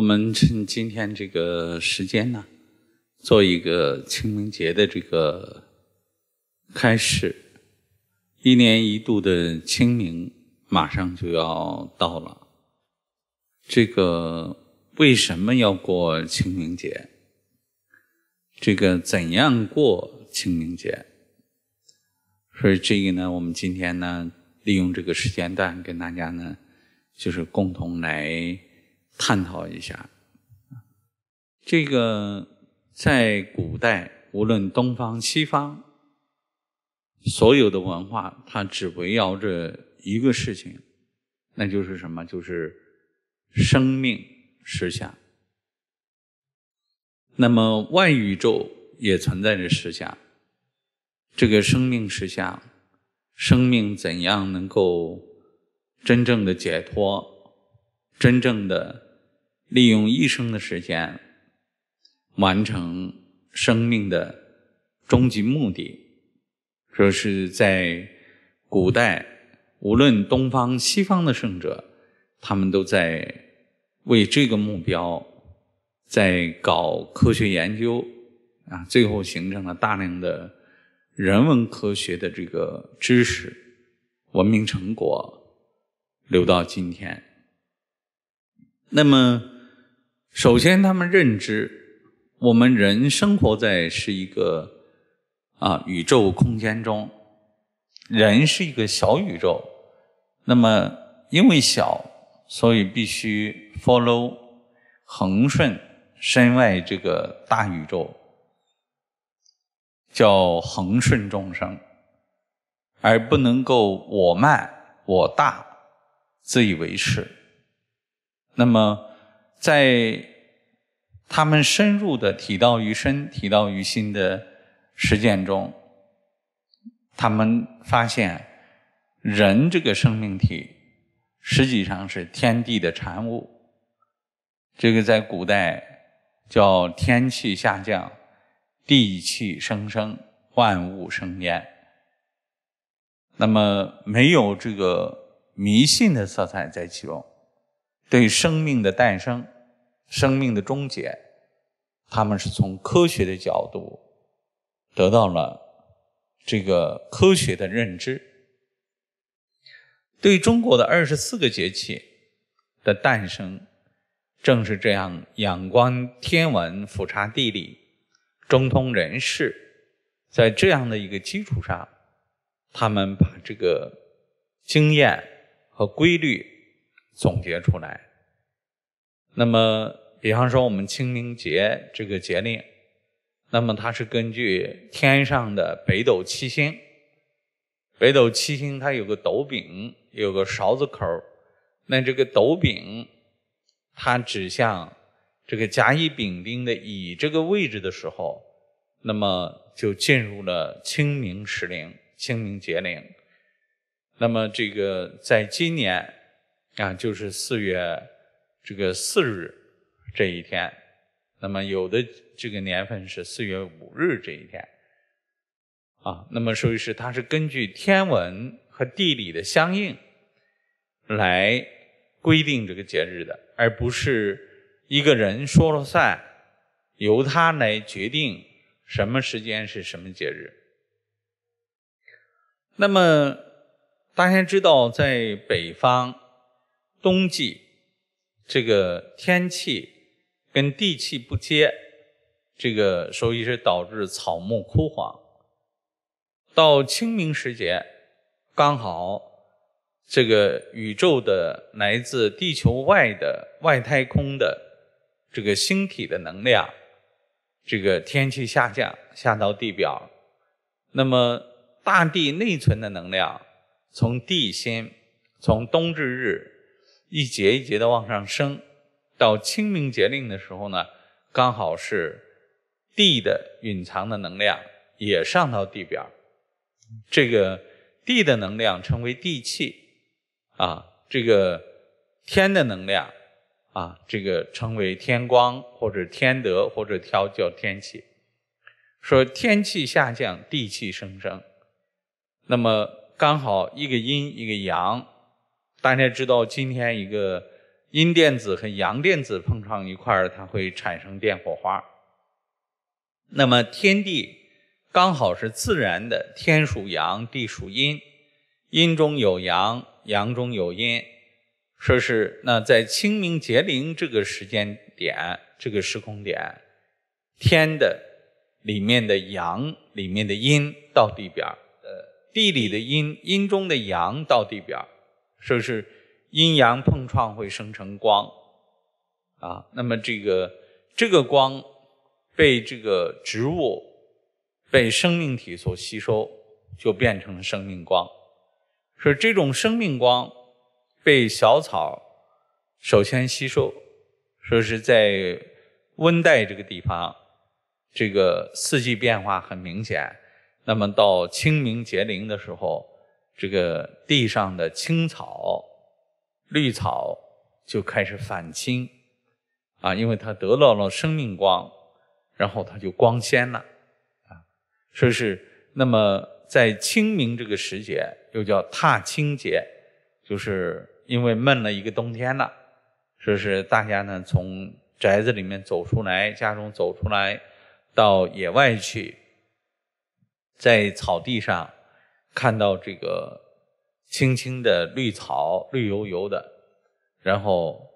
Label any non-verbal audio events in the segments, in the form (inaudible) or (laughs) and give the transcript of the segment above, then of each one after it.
我们趁今天这个时间呢，做一个清明节的这个开始。一年一度的清明马上就要到了，这个为什么要过清明节？这个怎样过清明节？所以这个呢，我们今天呢，利用这个时间段跟大家呢，就是共同来。探讨一下，这个在古代，无论东方、西方，所有的文化，它只围绕着一个事情，那就是什么？就是生命实相。那么，外宇宙也存在着实相，这个生命实相，生命怎样能够真正的解脱？真正的？利用一生的时间完成生命的终极目的，说是在古代，无论东方、西方的圣者，他们都在为这个目标在搞科学研究啊，最后形成了大量的人文科学的这个知识、文明成果，留到今天。那么，首先，他们认知我们人生活在是一个啊宇宙空间中，人是一个小宇宙。那么，因为小，所以必须 follow 恒顺身外这个大宇宙，叫恒顺众生，而不能够我慢我大自以为是。那么。在他们深入的体道于身、体道于心的实践中，他们发现，人这个生命体实际上是天地的产物。这个在古代叫“天气下降，地气生升，万物生焉”。那么，没有这个迷信的色彩在其中。对生命的诞生、生命的终结，他们是从科学的角度得到了这个科学的认知。对中国的二十四个节气的诞生，正是这样仰观天文、俯察地理、中通人事，在这样的一个基础上，他们把这个经验和规律。总结出来。那么，比方说我们清明节这个节令，那么它是根据天上的北斗七星，北斗七星它有个斗柄，有个勺子口那这个斗柄，它指向这个甲乙丙丁的乙这个位置的时候，那么就进入了清明时令、清明节令。那么这个在今年。啊，就是四月这个四日这一天，那么有的这个年份是四月五日这一天，啊，那么所以是它是根据天文和地理的相应来规定这个节日的，而不是一个人说了算，由他来决定什么时间是什么节日。那么大家知道，在北方。冬季这个天气跟地气不接，这个所以是导致草木枯黄。到清明时节，刚好这个宇宙的来自地球外的外太空的这个星体的能量，这个天气下降下到地表，那么大地内存的能量从地心从冬至日。一节一节的往上升，到清明节令的时候呢，刚好是地的蕴藏的能量也上到地表，这个地的能量称为地气，啊，这个天的能量啊，这个称为天光或者天德或者调叫天气，说天气下降，地气升升，那么刚好一个阴一个阳。大家知道，今天一个阴电子和阳电子碰上一块儿，它会产生电火花。那么天地刚好是自然的，天属阳，地属阴，阴中有阳，阳中有阴。说是那在清明节令这个时间点，这个时空点，天的里面的阳里面的阴到地边儿，呃，地里的阴阴中的阳到地边儿。说是阴阳碰撞会生成光，啊，那么这个这个光被这个植物被生命体所吸收，就变成了生命光。说这种生命光被小草首先吸收，说是在温带这个地方，这个四季变化很明显。那么到清明节令的时候。这个地上的青草、绿草就开始返青，啊，因为它得到了生命光，然后它就光鲜了，啊，说是那么在清明这个时节，又叫踏青节，就是因为闷了一个冬天了，说是大家呢从宅子里面走出来，家中走出来，到野外去，在草地上。看到这个青青的绿草，绿油油的，然后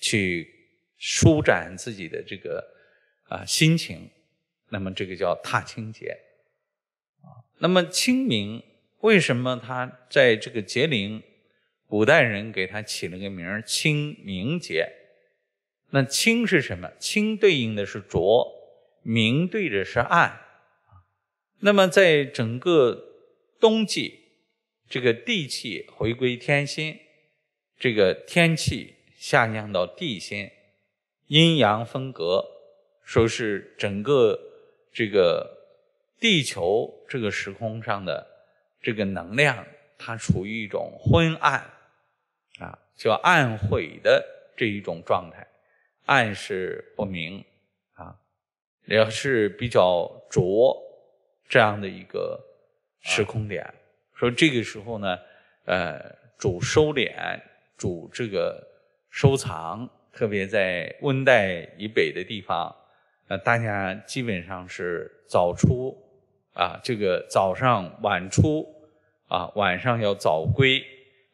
去舒展自己的这个啊心情，那么这个叫踏青节啊。那么清明为什么它在这个节令，古代人给它起了个名儿清明节？那清是什么？清对应的是浊，明对着是暗那么在整个冬季，这个地气回归天心，这个天气下降到地心，阴阳分隔，说是整个这个地球这个时空上的这个能量，它处于一种昏暗啊，叫暗毁的这一种状态，暗是不明啊，也是比较浊这样的一个。时空点，所以这个时候呢，呃，主收敛，主这个收藏，特别在温带以北的地方，呃，大家基本上是早出啊，这个早上晚出啊，晚上要早归，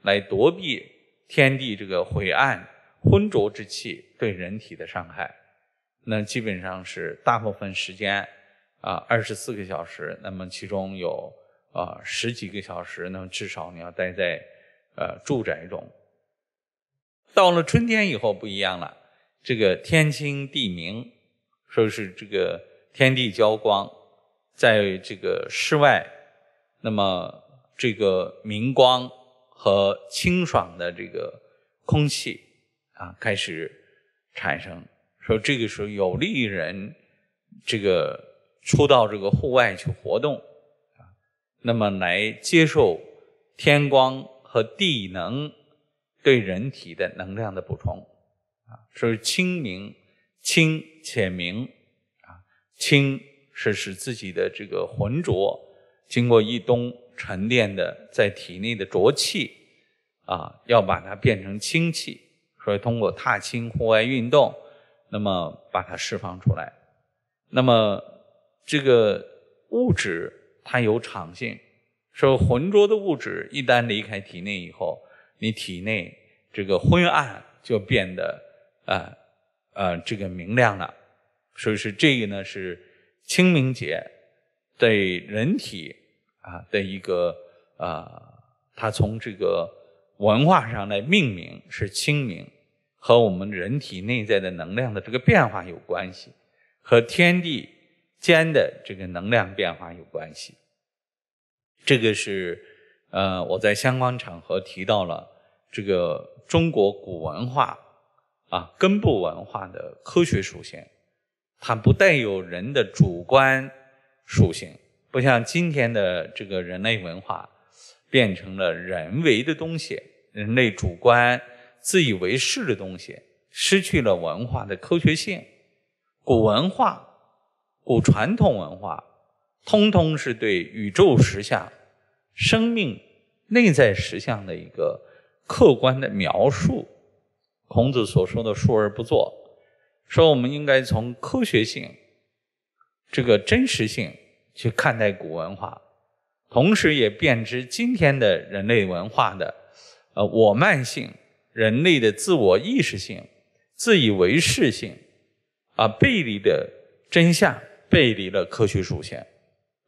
来躲避天地这个晦暗昏浊之气对人体的伤害。那基本上是大部分时间啊，二十四个小时，那么其中有。啊，十几个小时，呢，至少你要待在呃住宅中。到了春天以后不一样了，这个天清地明，说是这个天地交光，在这个室外，那么这个明光和清爽的这个空气啊，开始产生，说这个时候有利于人这个出到这个户外去活动。那么来接受天光和地能对人体的能量的补充啊，所以清明、清且明啊，清是使自己的这个浑浊经过一冬沉淀的在体内的浊气啊，要把它变成清气，所以通过踏青、户外运动，那么把它释放出来。那么这个物质。它有场性，说浑浊的物质一旦离开体内以后，你体内这个昏暗就变得呃呃这个明亮了。所以说这个呢是清明节对人体啊的一个啊，它从这个文化上来命名是清明，和我们人体内在的能量的这个变化有关系，和天地。间的这个能量变化有关系，这个是呃我在相关场合提到了这个中国古文化啊，根部文化的科学属性，它不带有人的主观属性，不像今天的这个人类文化变成了人为的东西，人类主观自以为是的东西，失去了文化的科学性，古文化。古传统文化，通通是对宇宙实相、生命内在实相的一个客观的描述。孔子所说的“述而不作”，说我们应该从科学性、这个真实性去看待古文化，同时也辨知今天的人类文化的呃我慢性、人类的自我意识性、自以为是性啊背离的真相。背离了科学属性，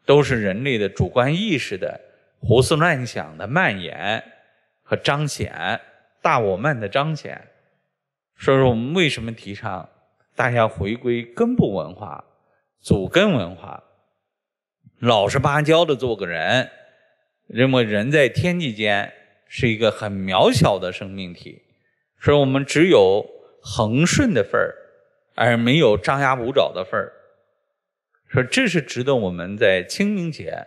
都是人类的主观意识的胡思乱想的蔓延和彰显，大我慢的彰显。所以说，我们为什么提倡大家回归根部文化、祖根文化，老实巴交的做个人？认为人在天地间是一个很渺小的生命体，所以我们只有横顺的份儿，而没有张牙舞爪的份儿。说这是值得我们在清明节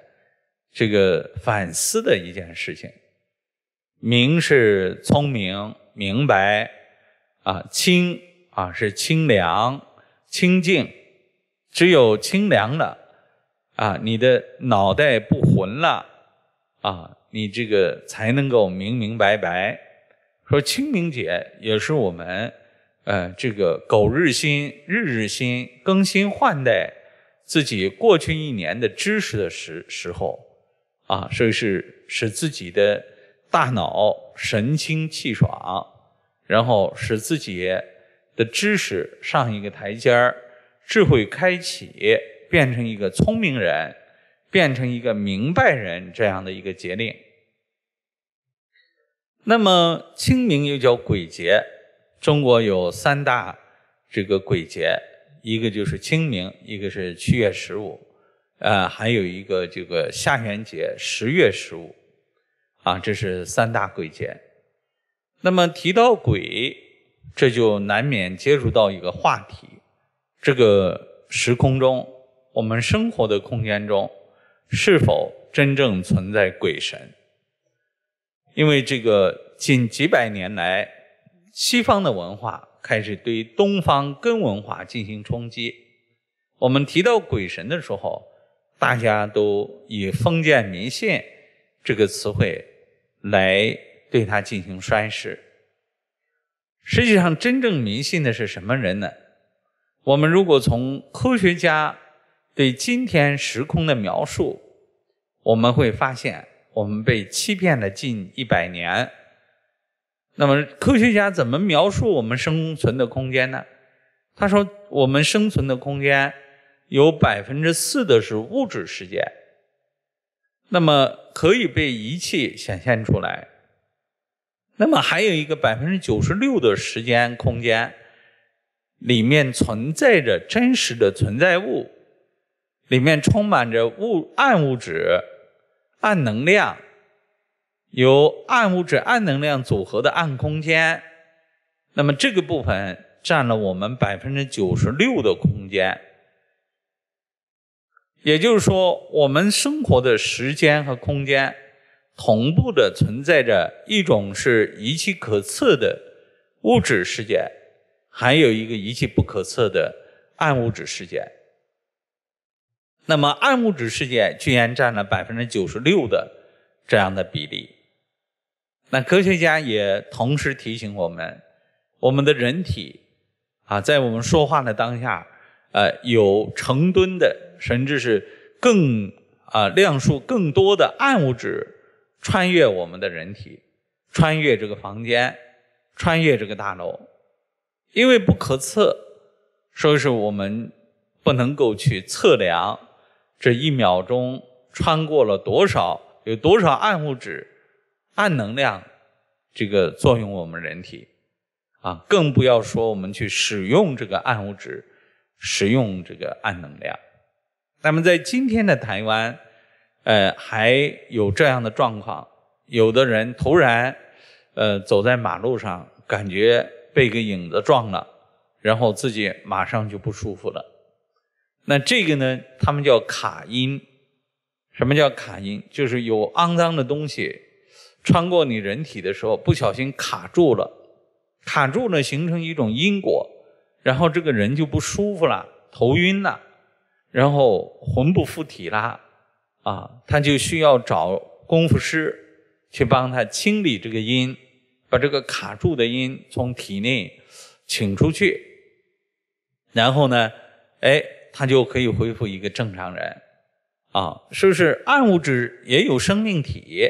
这个反思的一件事情。明是聪明明白啊，清啊是清凉清净，只有清凉了啊，你的脑袋不混了啊，你这个才能够明明白白。说清明节也是我们呃这个苟日新，日日新，更新换代。自己过去一年的知识的时时候，啊，所以是使自己的大脑神清气爽，然后使自己的知识上一个台阶儿，智慧开启，变成一个聪明人，变成一个明白人这样的一个节令。那么清明又叫鬼节，中国有三大这个鬼节。一个就是清明，一个是七月十五，呃，还有一个这个下元节十月十五，啊，这是三大鬼节。那么提到鬼，这就难免接触到一个话题：这个时空中，我们生活的空间中，是否真正存在鬼神？因为这个近几百年来，西方的文化。开始对东方根文化进行冲击。我们提到鬼神的时候，大家都以封建迷信这个词汇来对它进行衰释。实际上，真正迷信的是什么人呢？我们如果从科学家对今天时空的描述，我们会发现，我们被欺骗了近一百年。那么，科学家怎么描述我们生存的空间呢？他说，我们生存的空间有百分之四的是物质世界，那么可以被仪器显现出来。那么还有一个百分之九十六的时间空间，里面存在着真实的存在物，里面充满着物暗物质、暗能量。由暗物质、暗能量组合的暗空间，那么这个部分占了我们百分之九十六的空间。也就是说，我们生活的时间和空间同步的存在着一种是仪器可测的物质世界，还有一个仪器不可测的暗物质世界。那么暗物质世界居然占了百分之九十六的这样的比例。那科学家也同时提醒我们，我们的人体啊，在我们说话的当下，呃，有成吨的，甚至是更啊量数更多的暗物质穿越我们的人体，穿越这个房间，穿越这个大楼，因为不可测，所以说我们不能够去测量这一秒钟穿过了多少，有多少暗物质。暗能量，这个作用我们人体啊，更不要说我们去使用这个暗物质，使用这个暗能量。那么在今天的台湾，呃，还有这样的状况：有的人突然，呃，走在马路上，感觉被个影子撞了，然后自己马上就不舒服了。那这个呢，他们叫卡因。什么叫卡因？就是有肮脏的东西。穿过你人体的时候，不小心卡住了，卡住了形成一种因果，然后这个人就不舒服了，头晕了，然后魂不附体啦，啊，他就需要找功夫师去帮他清理这个因，把这个卡住的因从体内请出去，然后呢，哎，他就可以恢复一个正常人，啊，是不是暗物质也有生命体？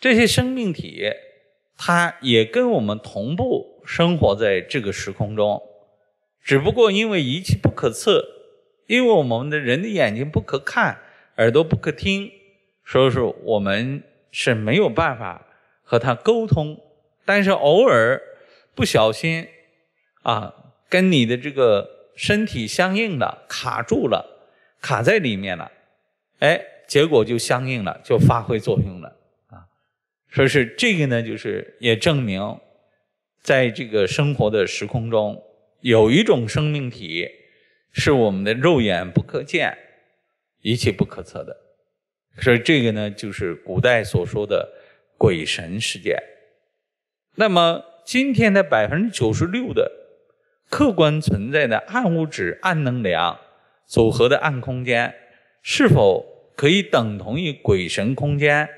这些生命体，它也跟我们同步生活在这个时空中，只不过因为仪器不可测，因为我们的人的眼睛不可看，耳朵不可听，所以说我们是没有办法和它沟通。但是偶尔不小心啊，跟你的这个身体相应的卡住了，卡在里面了，哎，结果就相应了，就发挥作用了。说是这个呢，就是也证明，在这个生活的时空中，有一种生命体是我们的肉眼不可见、一切不可测的。所以这个呢，就是古代所说的鬼神事件。那么，今天的百分之九十六的客观存在的暗物质、暗能量组合的暗空间，是否可以等同于鬼神空间？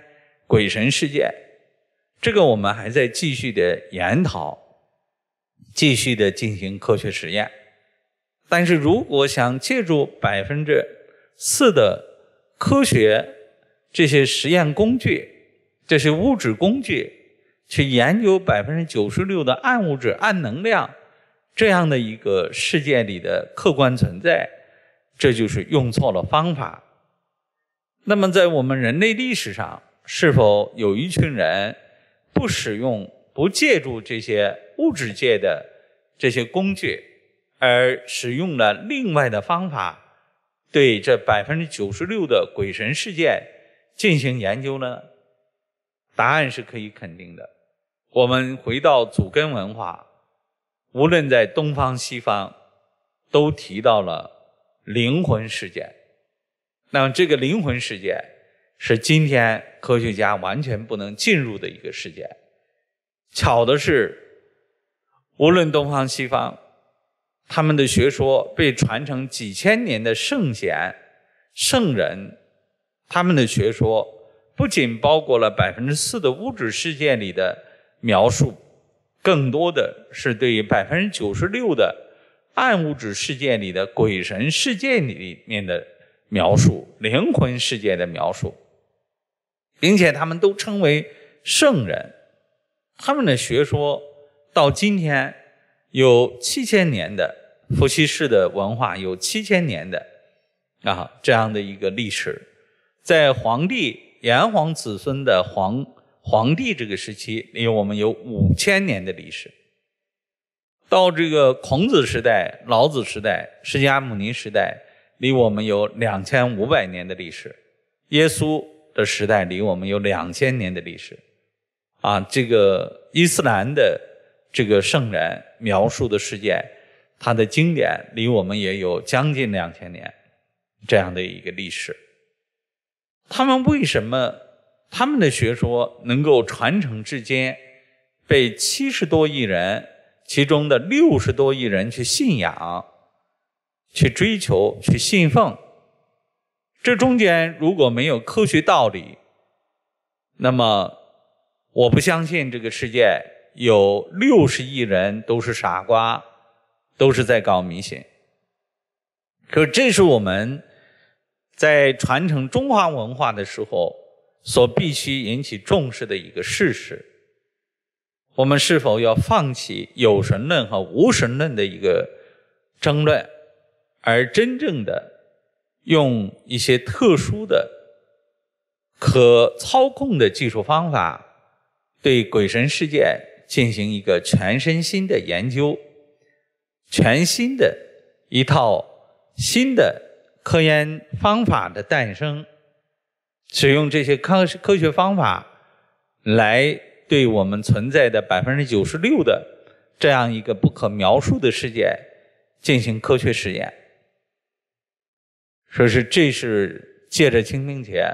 鬼神世界，这个我们还在继续的研讨，继续的进行科学实验。但是如果想借助百分之四的科学这些实验工具、这些物质工具去研究百分之九十六的暗物质、暗能量这样的一个世界里的客观存在，这就是用错了方法。那么，在我们人类历史上，是否有一群人不使用、不借助这些物质界的这些工具，而使用了另外的方法对这百分之九十六的鬼神事件进行研究呢？答案是可以肯定的。我们回到祖根文化，无论在东方西方，都提到了灵魂事件。那这个灵魂事件？是今天科学家完全不能进入的一个世界。巧的是，无论东方西方，他们的学说被传承几千年的圣贤、圣人，他们的学说不仅包括了百分之四的物质世界里的描述，更多的是对于百分之九十六的暗物质世界里的鬼神世界里面的描述、灵魂世界的描述。并且他们都称为圣人，他们的学说到今天有七千年的伏羲氏的文化，有七千年的啊这样的一个历史，在黄帝、炎黄子孙的黄皇帝这个时期，离我们有五千年的历史；到这个孔子时代、老子时代、释迦牟尼时代，离我们有两千五百年的历史；耶稣。的时代离我们有两千年的历史，啊，这个伊斯兰的这个圣人描述的世界，它的经典离我们也有将近两千年这样的一个历史。他们为什么他们的学说能够传承至今，被七十多亿人，其中的六十多亿人去信仰、去追求、去信奉？这中间如果没有科学道理，那么我不相信这个世界有六十亿人都是傻瓜，都是在搞迷信。可这是我们在传承中华文化的时候所必须引起重视的一个事实。我们是否要放弃有神论和无神论的一个争论，而真正的？用一些特殊的、可操控的技术方法，对鬼神事件进行一个全身心的研究，全新的一套新的科研方法的诞生，使用这些科科学方法来对我们存在的百分之九十六的这样一个不可描述的世界进行科学实验。说是这是借着清明节，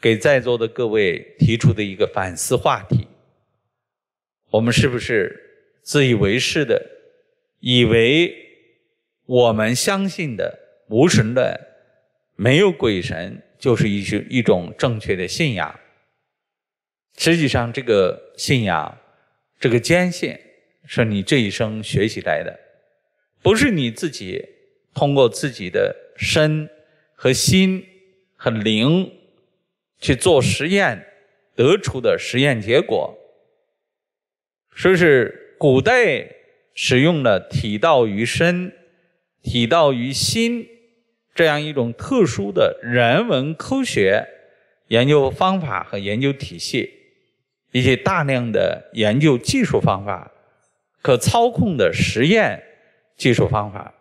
给在座的各位提出的一个反思话题。我们是不是自以为是的，以为我们相信的无神论、没有鬼神，就是一一种正确的信仰？实际上，这个信仰、这个坚信，是你这一生学习来的，不是你自己通过自己的。身和心和灵去做实验得出的实验结果，说是古代使用了体道于身、体道于心这样一种特殊的人文科学研究方法和研究体系，以及大量的研究技术方法、可操控的实验技术方法。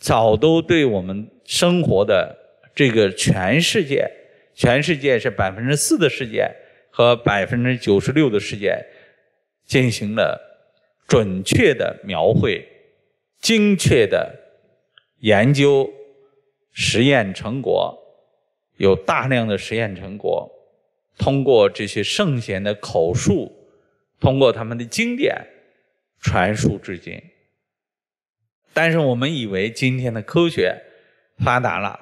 早都对我们生活的这个全世界，全世界是百分之四的世界和百分之九十六的世界进行了准确的描绘、精确的研究、实验成果，有大量的实验成果通过这些圣贤的口述，通过他们的经典传述至今。但是我们以为今天的科学发达了，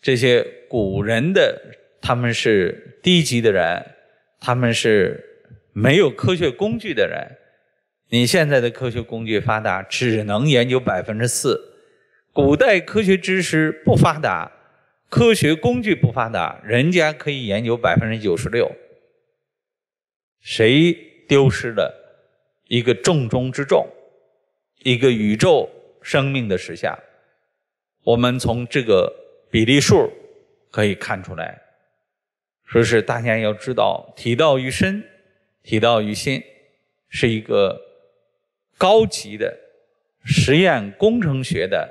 这些古人的他们是低级的人，他们是没有科学工具的人。你现在的科学工具发达，只能研究百分之四；古代科学知识不发达，科学工具不发达，人家可以研究百分之九十六。谁丢失了一个重中之重，一个宇宙？生命的实相。我们从这个比例数可以看出来，说是大家要知道，体道于身，体道于心，是一个高级的实验工程学的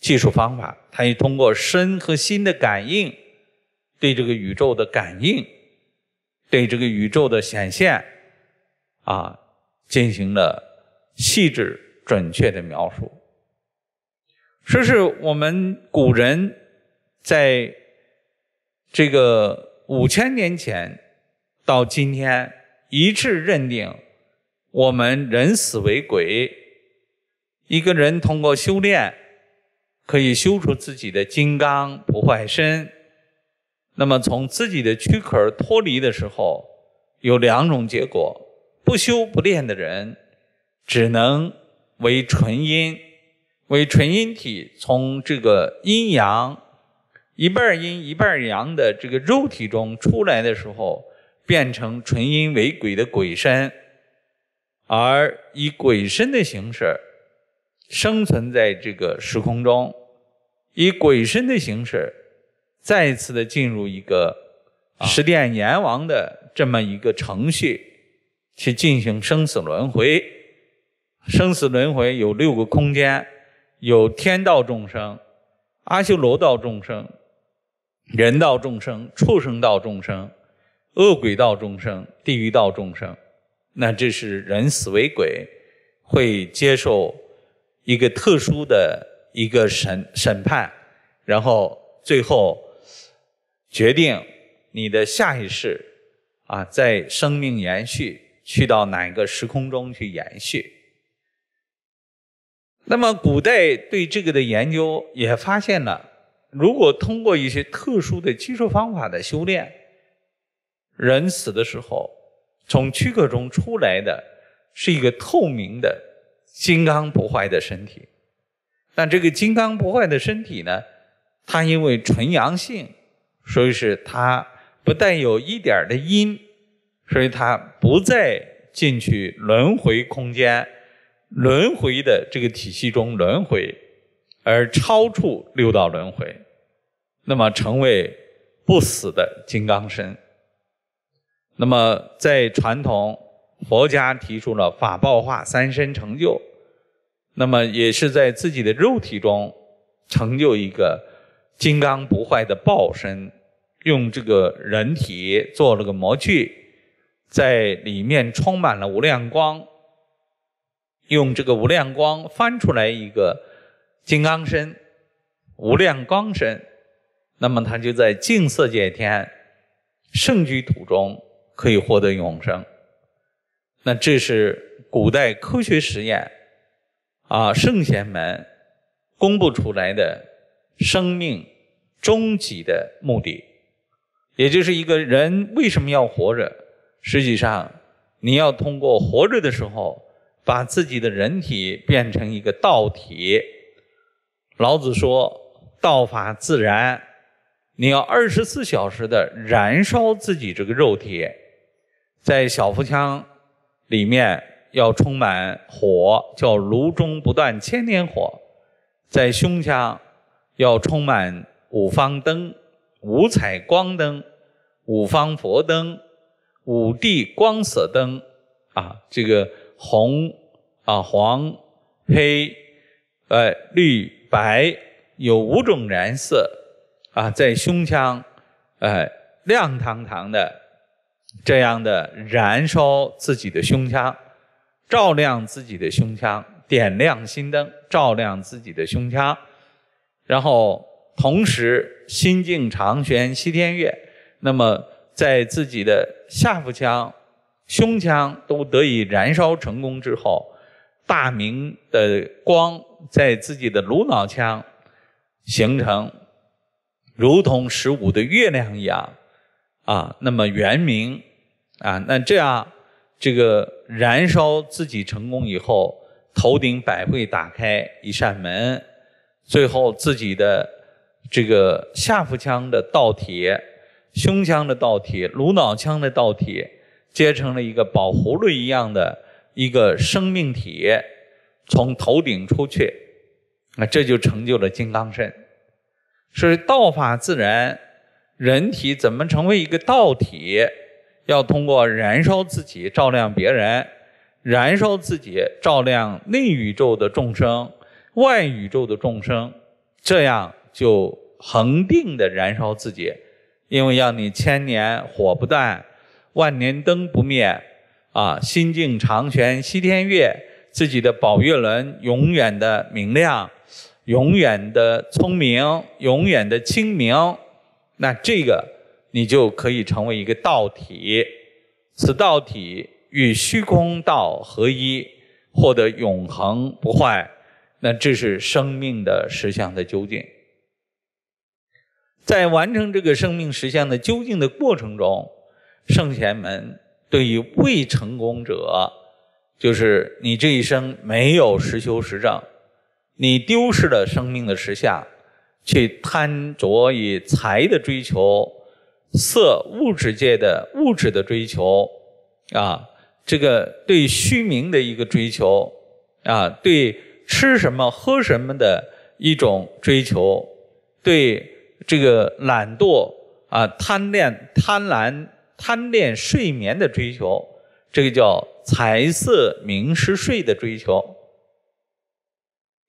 技术方法。它也通过身和心的感应，对这个宇宙的感应，对这个宇宙的显现，啊，进行了细致准确的描述。说是我们古人在这个五千年前到今天一致认定，我们人死为鬼。一个人通过修炼可以修出自己的金刚不坏身。那么从自己的躯壳脱离的时候，有两种结果：不修不练的人，只能为纯阴。为纯阴体，从这个阴阳一半阴一半阳的这个肉体中出来的时候，变成纯阴为鬼的鬼身，而以鬼身的形式生存在这个时空中，以鬼身的形式再次的进入一个十殿阎王的这么一个程序，去进行生死轮回。生死轮回有六个空间。有天道众生、阿修罗道众生、人道众生、畜生道众生、恶鬼道众生、地狱道众生。那这是人死为鬼，会接受一个特殊的一个审审判，然后最后决定你的下一世啊，在生命延续去到哪个时空中去延续。那么，古代对这个的研究也发现了，如果通过一些特殊的技术方法的修炼，人死的时候，从躯壳中出来的是一个透明的金刚不坏的身体。但这个金刚不坏的身体呢，它因为纯阳性，所以是它不带有一点的阴，所以它不再进去轮回空间。轮回的这个体系中轮回，而超出六道轮回，那么成为不死的金刚身。那么在传统佛家提出了法报化三身成就，那么也是在自己的肉体中成就一个金刚不坏的报身，用这个人体做了个模具，在里面充满了无量光。用这个无量光翻出来一个金刚身、无量光身，那么他就在净色界天圣居土中可以获得永生。那这是古代科学实验啊，圣贤们公布出来的生命终极的目的，也就是一个人为什么要活着。实际上，你要通过活着的时候。把自己的人体变成一个道体。老子说：“道法自然。”你要二十四小时的燃烧自己这个肉体，在小腹腔里面要充满火，叫炉中不断千年火；在胸腔要充满五方灯、五彩光灯、五方佛灯、五地光色灯啊，这个。红啊黄黑呃绿白有五种颜色啊，在胸腔呃亮堂堂的这样的燃烧自己的胸腔，照亮自己的胸腔，点亮心灯，照亮自己的胸腔，然后同时心境长悬西天月，那么在自己的下腹腔。胸腔都得以燃烧成功之后，大明的光在自己的颅脑腔形成，如同十五的月亮一样啊。那么圆明啊，那这样这个燃烧自己成功以后，头顶百会打开一扇门，最后自己的这个下腹腔的倒贴、胸腔的倒贴、颅脑腔的倒贴。结成了一个宝葫芦一样的一个生命体，从头顶出去，那这就成就了金刚身。是道法自然，人体怎么成为一个道体？要通过燃烧自己，照亮别人；燃烧自己，照亮内宇宙的众生，外宇宙的众生。这样就恒定的燃烧自己，因为要你千年火不断。万年灯不灭，啊，心境长悬西天月，自己的宝月轮永远的明亮，永远的聪明，永远的清明。那这个你就可以成为一个道体，此道体与虚空道合一，获得永恒不坏。那这是生命的实相的究竟。在完成这个生命实相的究竟的过程中。圣贤们对于未成功者，就是你这一生没有实修实证，你丢失了生命的实相，去贪着以财的追求、色物质界的物质的追求啊，这个对虚名的一个追求啊，对吃什么喝什么的一种追求，对这个懒惰啊、贪恋、贪婪。贪恋睡眠的追求，这个叫财色名食睡的追求。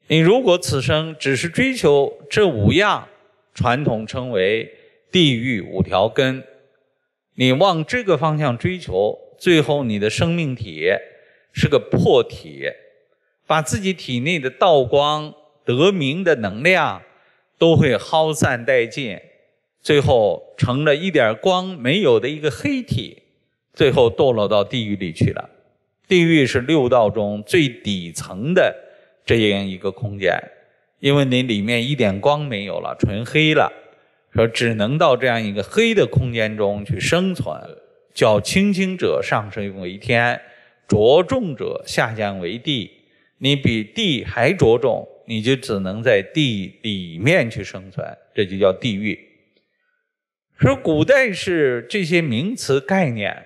你如果此生只是追求这五样，传统称为地狱五条根，你往这个方向追求，最后你的生命体是个破体，把自己体内的道光得名的能量都会耗散殆尽。最后成了一点光没有的一个黑体，最后堕落到地狱里去了。地狱是六道中最底层的这样一个空间，因为你里面一点光没有了，纯黑了，说只能到这样一个黑的空间中去生存。叫轻轻者上升为天，着重者下降为地。你比地还着重，你就只能在地里面去生存，这就叫地狱。说古代是这些名词概念，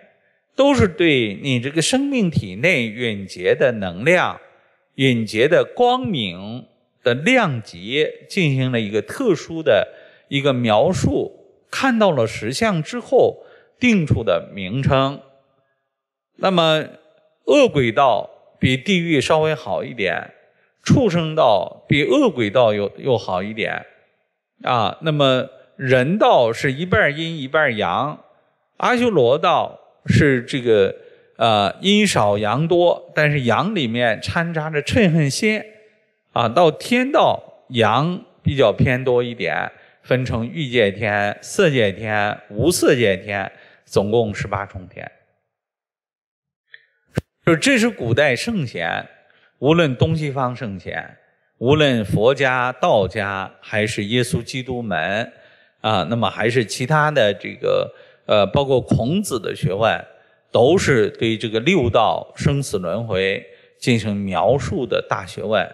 都是对你这个生命体内蕴结的能量、蕴结的光明的量级进行了一个特殊的一个描述。看到了实相之后定出的名称。那么恶鬼道比地狱稍微好一点，畜生道比恶鬼道又又好一点啊。那么。人道是一半阴一半阳，阿修罗道是这个呃阴少阳多，但是阳里面掺杂着嗔恨心，啊，到天道阳比较偏多一点，分成欲界天、色界天、无色界天，总共十八重天。就这是古代圣贤，无论东西方圣贤，无论佛家、道家还是耶稣基督门。啊，那么还是其他的这个，呃，包括孔子的学问，都是对这个六道生死轮回进行描述的大学问。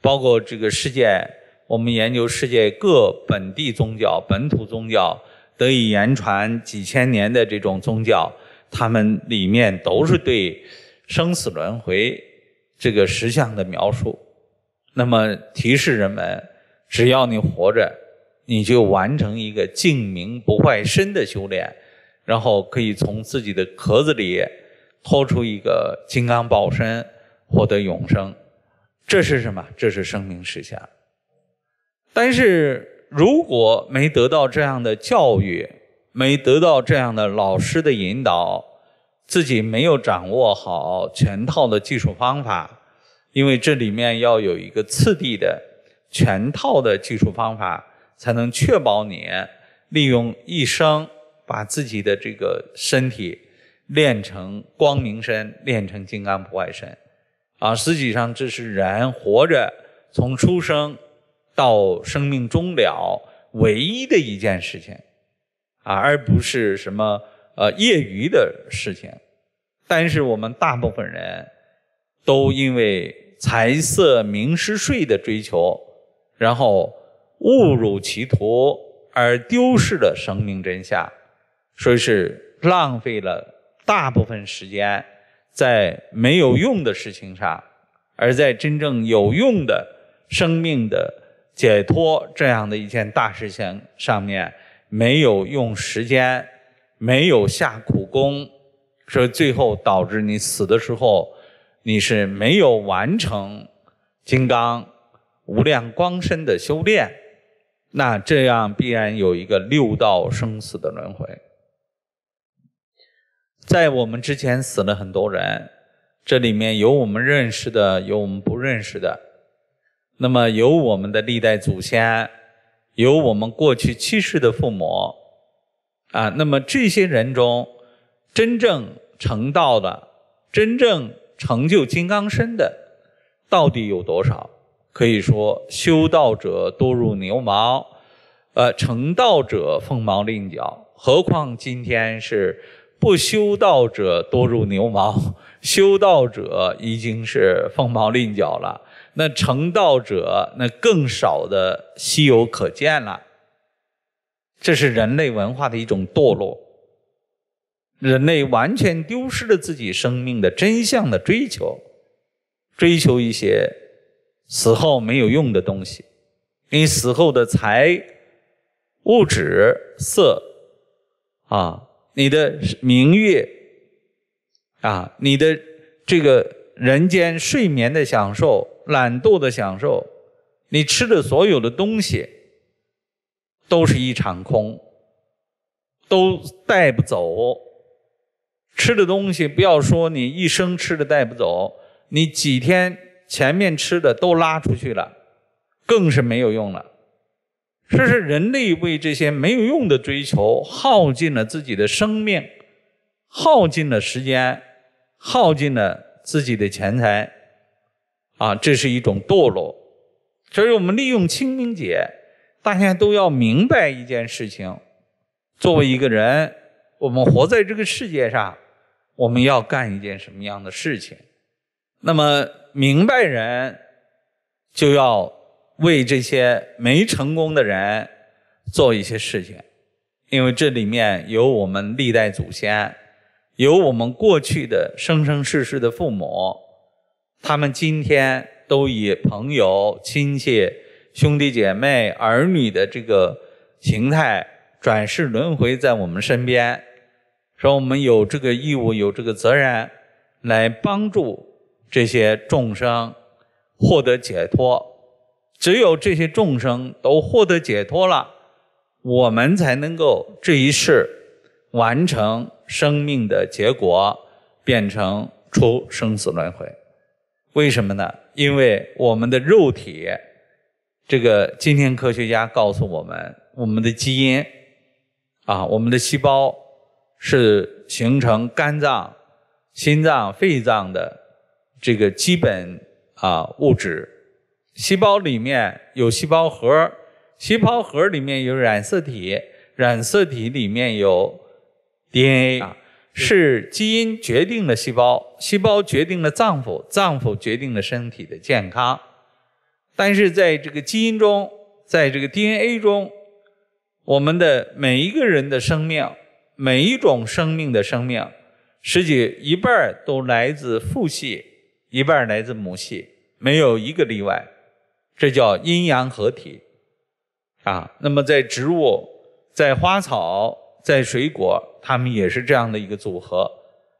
包括这个世界，我们研究世界各本地宗教、本土宗教得以言传几千年的这种宗教，他们里面都是对生死轮回这个实相的描述。那么提示人们，只要你活着。你就完成一个净明不坏身的修炼，然后可以从自己的壳子里掏出一个金刚宝身，获得永生。这是什么？这是生命实相。但是如果没得到这样的教育，没得到这样的老师的引导，自己没有掌握好全套的技术方法，因为这里面要有一个次第的全套的技术方法。才能确保你利用一生把自己的这个身体练成光明身，练成金刚不坏身啊！实际上，这是人活着从出生到生命终了唯一的一件事情啊，而不是什么呃业余的事情。但是，我们大部分人都因为财色名食睡的追求，然后。误入歧途而丢失了生命真相，说是浪费了大部分时间在没有用的事情上，而在真正有用的生命的解脱这样的一件大事情上面没有用时间，没有下苦功，说最后导致你死的时候，你是没有完成金刚无量光身的修炼。那这样必然有一个六道生死的轮回，在我们之前死了很多人，这里面有我们认识的，有我们不认识的，那么有我们的历代祖先，有我们过去去世的父母，啊，那么这些人中，真正成道的，真正成就金刚身的，到底有多少？可以说，修道者多如牛毛，呃，成道者凤毛麟角。何况今天是不修道者多如牛毛，修道者已经是凤毛麟角了。那成道者，那更少的，稀有可见了。这是人类文化的一种堕落，人类完全丢失了自己生命的真相的追求，追求一些。死后没有用的东西，你死后的财、物质、色，啊，你的明月，啊，你的这个人间睡眠的享受、懒惰的享受，你吃的所有的东西，都是一场空，都带不走。吃的东西，不要说你一生吃的带不走，你几天。前面吃的都拉出去了，更是没有用了。这是人类为这些没有用的追求，耗尽了自己的生命，耗尽了时间，耗尽了自己的钱财，啊，这是一种堕落。所以我们利用清明节，大家都要明白一件事情：作为一个人，我们活在这个世界上，我们要干一件什么样的事情？那么，明白人就要为这些没成功的人做一些事情，因为这里面有我们历代祖先，有我们过去的生生世世的父母，他们今天都以朋友、亲戚、兄弟姐妹、儿女的这个形态转世轮回在我们身边，说我们有这个义务，有这个责任来帮助。这些众生获得解脱，只有这些众生都获得解脱了，我们才能够这一世完成生命的结果，变成出生死轮回。为什么呢？因为我们的肉体，这个今天科学家告诉我们，我们的基因啊，我们的细胞是形成肝脏、心脏、肺脏的。这个基本啊物质，细胞里面有细胞核，细胞核里面有染色体，染色体里面有 DNA 啊，是基因决定了细胞，细胞决定了脏腑，脏腑决定了身体的健康。但是在这个基因中，在这个 DNA 中，我们的每一个人的生命，每一种生命的生命，实际一半都来自父系。一半来自母系，没有一个例外，这叫阴阳合体，啊，那么在植物、在花草、在水果，它们也是这样的一个组合，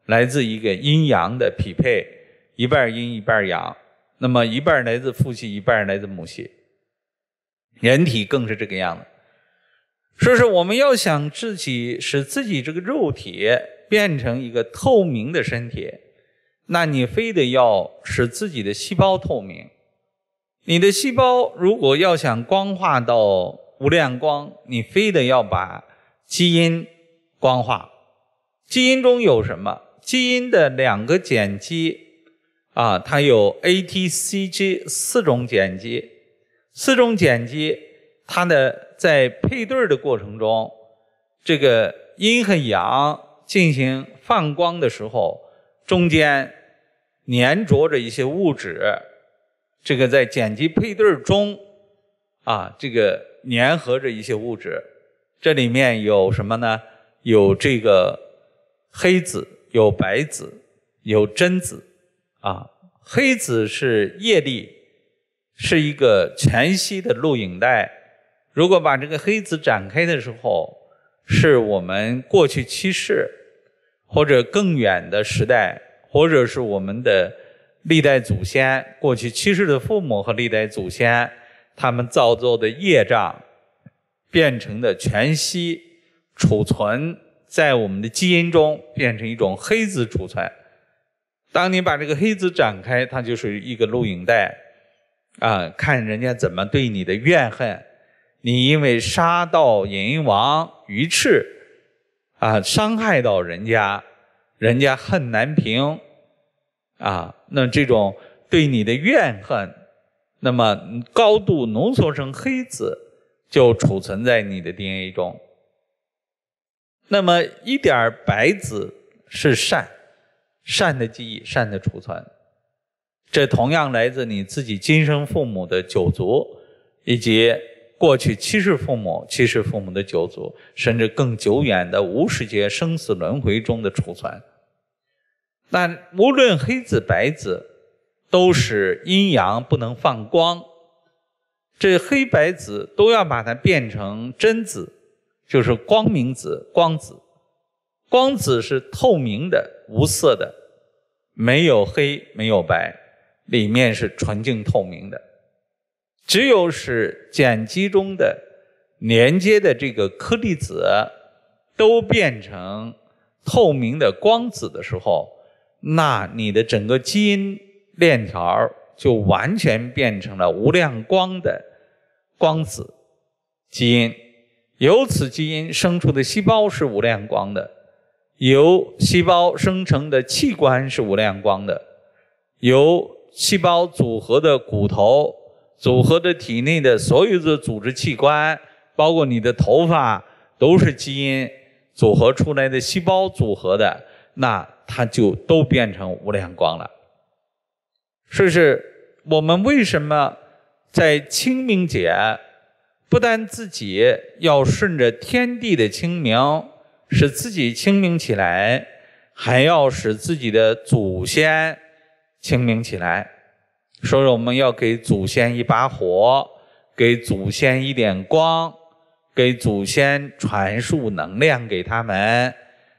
来自一个阴阳的匹配，一半阴一半阳，那么一半来自父系，一半来自母系，人体更是这个样子，说是我们要想自己使自己这个肉体变成一个透明的身体。那你非得要使自己的细胞透明，你的细胞如果要想光化到无亮光，你非得要把基因光化。基因中有什么？基因的两个碱基啊，它有 A、T、C、G 四种碱基。四种碱基，它的在配对的过程中，这个阴和阳进行放光的时候，中间。粘着着一些物质，这个在碱基配对儿中啊，这个粘合着一些物质。这里面有什么呢？有这个黑子，有白子，有真子。啊，黑子是叶粒，是一个全息的录影带。如果把这个黑子展开的时候，是我们过去去世或者更远的时代。或者是我们的历代祖先过去去世的父母和历代祖先，他们造作的业障变成的全息，储存在我们的基因中，变成一种黑子储存。当你把这个黑子展开，它就是一个录影带啊，看人家怎么对你的怨恨。你因为杀到阎王、鱼翅啊，伤害到人家。人家恨难平，啊，那这种对你的怨恨，那么高度浓缩成黑子，就储存在你的 DNA 中。那么一点白子是善，善的记忆，善的储存，这同样来自你自己今生父母的九族，以及过去七世父母、七世父母的九族，甚至更久远的无世劫生死轮回中的储存。但无论黑子、白子，都是阴阳不能放光。这黑白子都要把它变成真子，就是光明子、光子。光子是透明的、无色的，没有黑，没有白，里面是纯净透明的。只有使碱基中的连接的这个颗粒子都变成透明的光子的时候。那你的整个基因链条就完全变成了无量光的光子基因，由此基因生出的细胞是无量光的，由细胞生成的器官是无量光的，由细胞组合的骨头、组合的体内的所有的组织器官，包括你的头发，都是基因组合出来的细胞组合的。那它就都变成无量光了。所以，是我们为什么在清明节，不但自己要顺着天地的清明，使自己清明起来，还要使自己的祖先清明起来。所以，我们要给祖先一把火，给祖先一点光，给祖先传输能量给他们。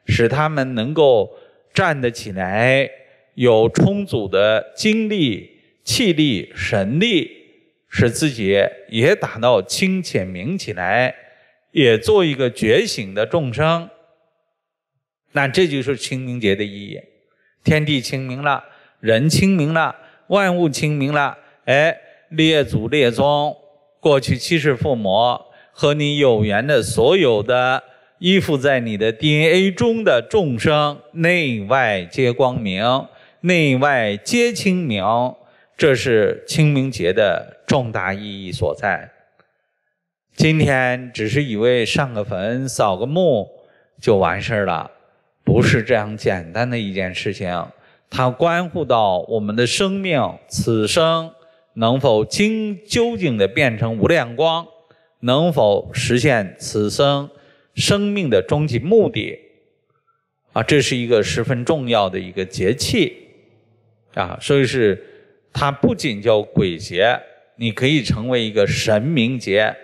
使他们能够站得起来，有充足的精力、气力、神力，使自己也打到清且明起来，也做一个觉醒的众生。那这就是清明节的意义：天地清明了，人清明了，万物清明了。哎，列祖列宗，过去七世父母和你有缘的所有的。依附在你的 DNA 中的众生，内外皆光明，内外皆清明。这是清明节的重大意义所在。今天只是以为上个坟、扫个墓就完事儿了，不是这样简单的一件事情。它关乎到我们的生命，此生能否经究竟的变成无量光，能否实现此生。生命的终极目的啊，这是一个十分重要的一个节气啊，所以是它不仅叫鬼节，你可以成为一个神明节。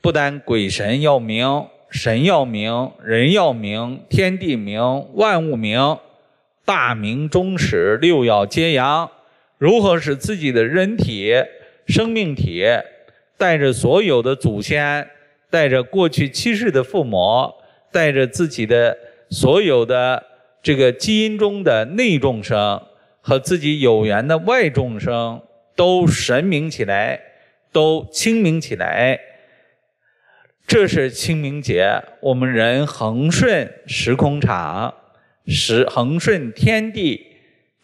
不但鬼神要明，神要明，人要明，天地明，万物明，大明终始，六要皆阳。如何使自己的人体生命体带着所有的祖先？带着过去七世的父母，带着自己的所有的这个基因中的内众生和自己有缘的外众生，都神明起来，都清明起来。这是清明节，我们人恒顺时空场，时恒顺天地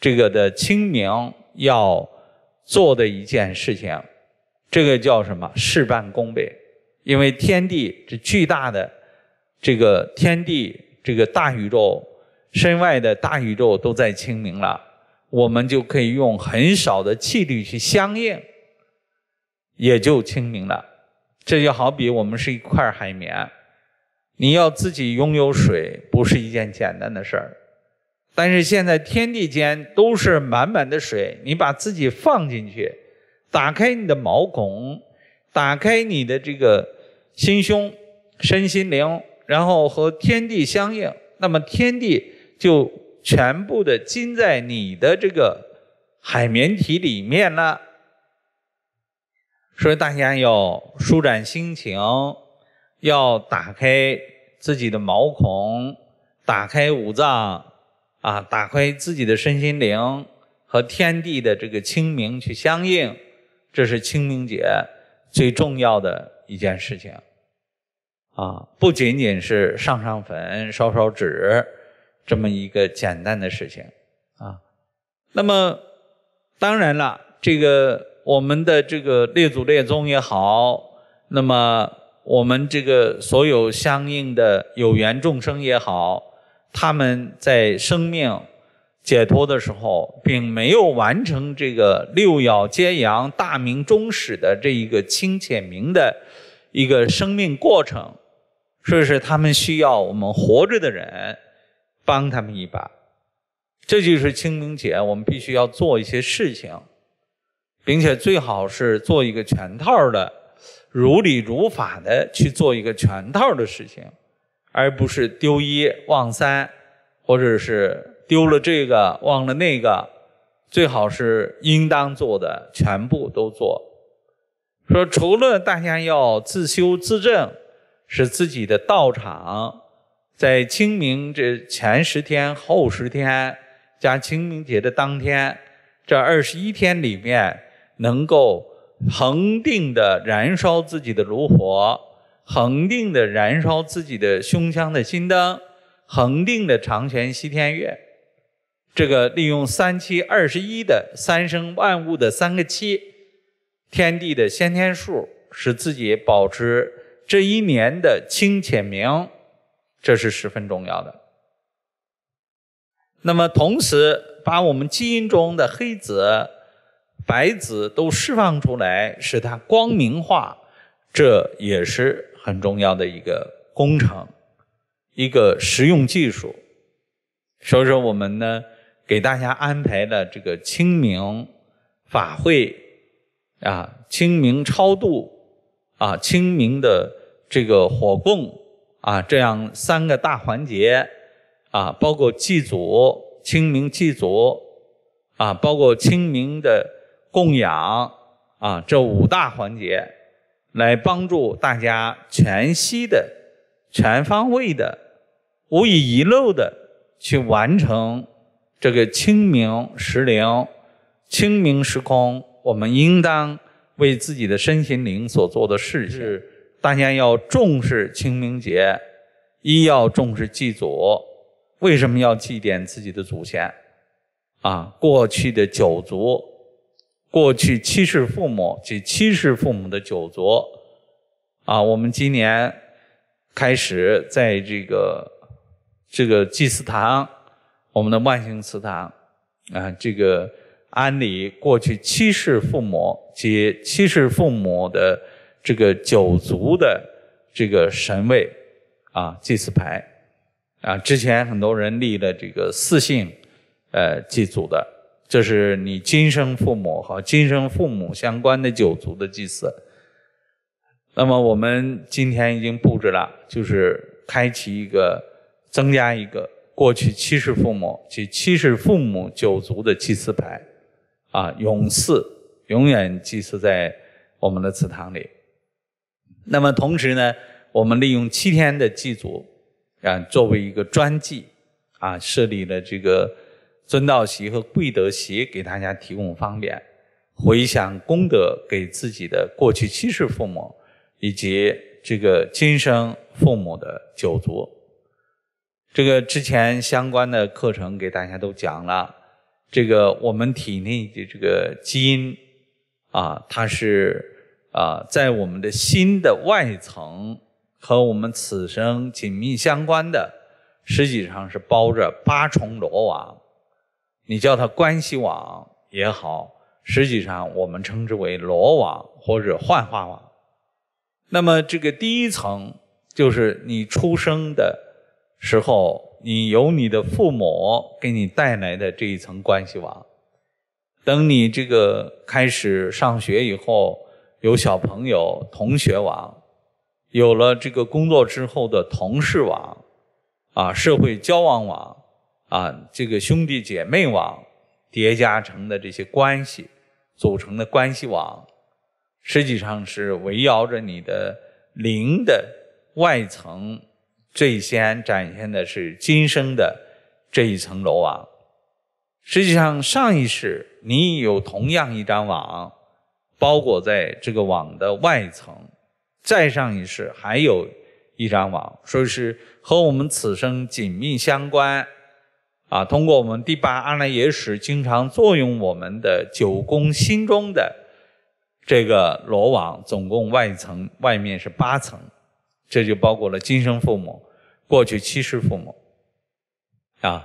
这个的清明要做的一件事情。这个叫什么？事半功倍。因为天地这巨大的，这个天地这个大宇宙身外的大宇宙都在清明了，我们就可以用很少的气力去相应，也就清明了。这就好比我们是一块海绵，你要自己拥有水，不是一件简单的事儿。但是现在天地间都是满满的水，你把自己放进去，打开你的毛孔，打开你的这个。心胸、身心灵，然后和天地相应，那么天地就全部的浸在你的这个海绵体里面了。所以大家要舒展心情，要打开自己的毛孔，打开五脏啊，打开自己的身心灵和天地的这个清明去相应，这是清明节最重要的一件事情。啊，不仅仅是上上坟、烧烧纸这么一个简单的事情啊。那么，当然了，这个我们的这个列祖列宗也好，那么我们这个所有相应的有缘众生也好，他们在生命解脱的时候，并没有完成这个六爻皆阳、大明终始的这一个清且明的一个生命过程。这是他们需要我们活着的人帮他们一把，这就是清明节，我们必须要做一些事情，并且最好是做一个全套的，如理如法的去做一个全套的事情，而不是丢一忘三，或者是丢了这个忘了那个，最好是应当做的全部都做。说除了大家要自修自正。使自己的道场在清明这前十天、后十天加清明节的当天，这二十一天里面，能够恒定的燃烧自己的炉火，恒定的燃烧自己的胸腔的心灯，恒定的长悬西天月。这个利用三七二十一的三生万物的三个七，天地的先天数，使自己保持。这一年的清浅明，这是十分重要的。那么，同时把我们基因中的黑子、白子都释放出来，使它光明化，这也是很重要的一个工程，一个实用技术。所以说，我们呢，给大家安排了这个清明法会啊，清明超度啊，清明的。这个火供啊，这样三个大环节啊，包括祭祖、清明祭祖啊，包括清明的供养啊，这五大环节，来帮助大家全息的、全方位的、无以遗漏的去完成这个清明时灵、清明时空，我们应当为自己的身心灵所做的事情。大家要重视清明节，一要重视祭祖。为什么要祭奠自己的祖先？啊，过去的九族，过去七世父母及七世父母的九族。啊，我们今年开始在这个这个祭祀堂，我们的万兴祠堂啊，这个安理过去七世父母及七世父母的。这个九族的这个神位啊，祭祀牌啊，之前很多人立了这个四姓呃祭祖的，就是你今生父母和今生父母相关的九族的祭祀。那么我们今天已经布置了，就是开启一个增加一个过去七世父母及七世父母九族的祭祀牌啊，永祀永远祭祀在我们的祠堂里。那么同时呢，我们利用七天的祭祖啊，作为一个专祭啊，设立了这个尊道席和贵德席，给大家提供方便，回想功德给自己的过去七世父母以及这个今生父母的九族。这个之前相关的课程给大家都讲了，这个我们体内的这个基因啊，它是。啊，在我们的心的外层和我们此生紧密相关的，实际上是包着八重罗网。你叫它关系网也好，实际上我们称之为罗网或者幻化网。那么这个第一层就是你出生的时候，你由你的父母给你带来的这一层关系网。等你这个开始上学以后。有小朋友同学网，有了这个工作之后的同事网，啊，社会交往网，啊，这个兄弟姐妹网叠加成的这些关系，组成的关系网，实际上是围绕着你的灵的外层，最先展现的是今生的这一层楼网。实际上，上一世你有同样一张网。包裹在这个网的外层，再上一世还有一张网，说是和我们此生紧密相关，啊，通过我们第八阿赖耶识经常作用我们的九宫心中的这个罗网，总共外层外面是八层，这就包括了今生父母、过去七世父母，啊，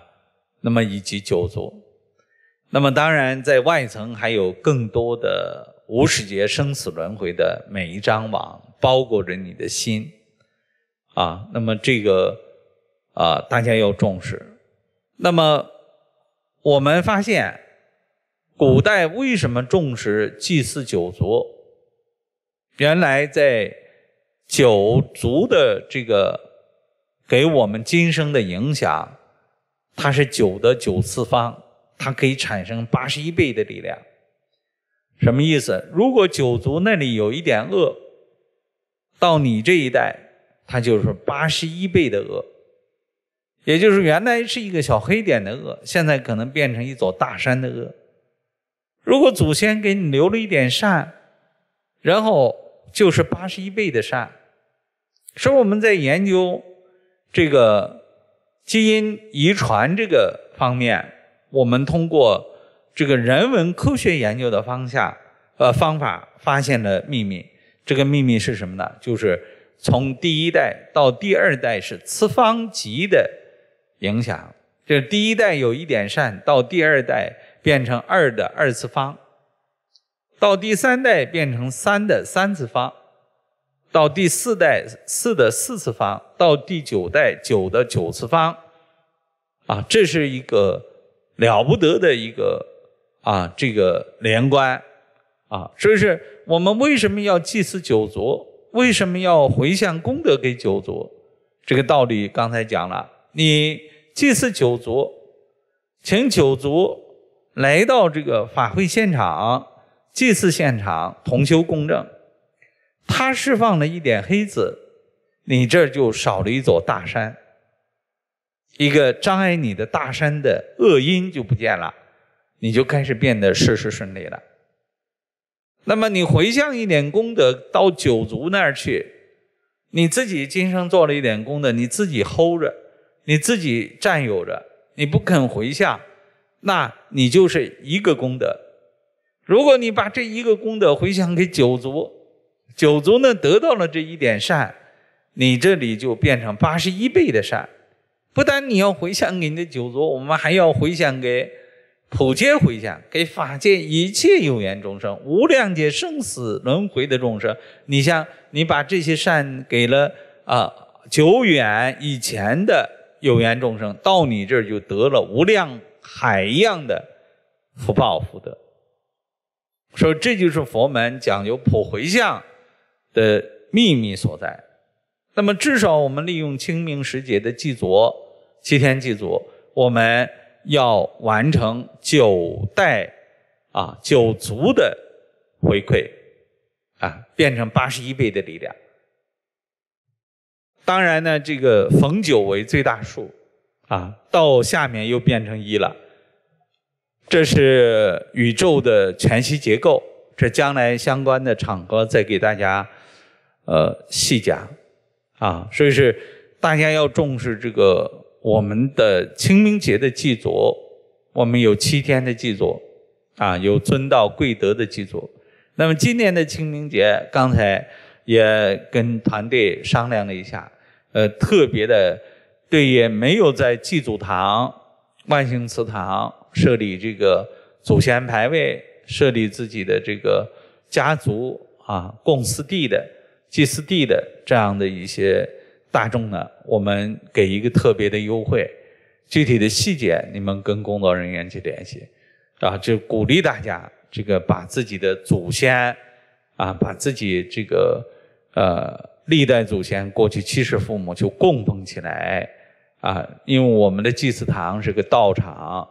那么以及九族，那么当然在外层还有更多的。五始劫生死轮回的每一张网包裹着你的心，啊，那么这个啊，大家要重视。那么我们发现，古代为什么重视祭祀九族？原来在九族的这个给我们今生的影响，它是九的九次方，它可以产生八十一倍的力量。什么意思？如果九族那里有一点恶，到你这一代，它就是八十一倍的恶，也就是原来是一个小黑点的恶，现在可能变成一座大山的恶。如果祖先给你留了一点善，然后就是八十一倍的善。所以我们在研究这个基因遗传这个方面，我们通过。这个人文科学研究的方向，呃，方法发现的秘密，这个秘密是什么呢？就是从第一代到第二代是次方级的影响，这第一代有一点善，到第二代变成二的二次方，到第三代变成三的三次方，到第四代四的四次方，到第九代九的九次方，啊，这是一个了不得的一个。啊，这个连关啊，所以是我们为什么要祭祀九族？为什么要回向功德给九族？这个道理刚才讲了。你祭祀九族，请九族来到这个法会现场，祭祀现场同修共证，他释放了一点黑子，你这就少了一座大山，一个障碍你的大山的恶因就不见了。你就开始变得事事顺利了。那么你回向一点功德到九族那儿去，你自己今生做了一点功德，你自己 hold 着，你自己占有着，你不肯回向，那你就是一个功德。如果你把这一个功德回向给九族，九族呢得到了这一点善，你这里就变成八十一倍的善。不但你要回向给你的九族，我们还要回向给。普皆回向，给法界一切有缘众生、无量劫生死轮回的众生。你像你把这些善给了啊久远以前的有缘众生，到你这儿就得了无量海一样的福报福德。所以这就是佛门讲究普回向的秘密所在。那么至少我们利用清明时节的祭祖、七天祭祖，我们。要完成九代啊九族的回馈啊，变成八十一倍的力量。当然呢，这个逢九为最大数啊，到下面又变成一了。这是宇宙的全息结构，这将来相关的场合再给大家呃细讲啊。所以是大家要重视这个。我们的清明节的祭祖，我们有七天的祭祖，啊，有尊道贵德的祭祖。那么今年的清明节，刚才也跟团队商量了一下，呃，特别的对，也没有在祭祖堂、万姓祠堂设立这个祖先牌位，设立自己的这个家族啊供祀地的祭祀地的这样的一些。大众呢，我们给一个特别的优惠，具体的细节你们跟工作人员去联系，啊，就鼓励大家这个把自己的祖先，啊，把自己这个呃历代祖先过去七世父母就供奉起来，啊，因为我们的祭祀堂是个道场，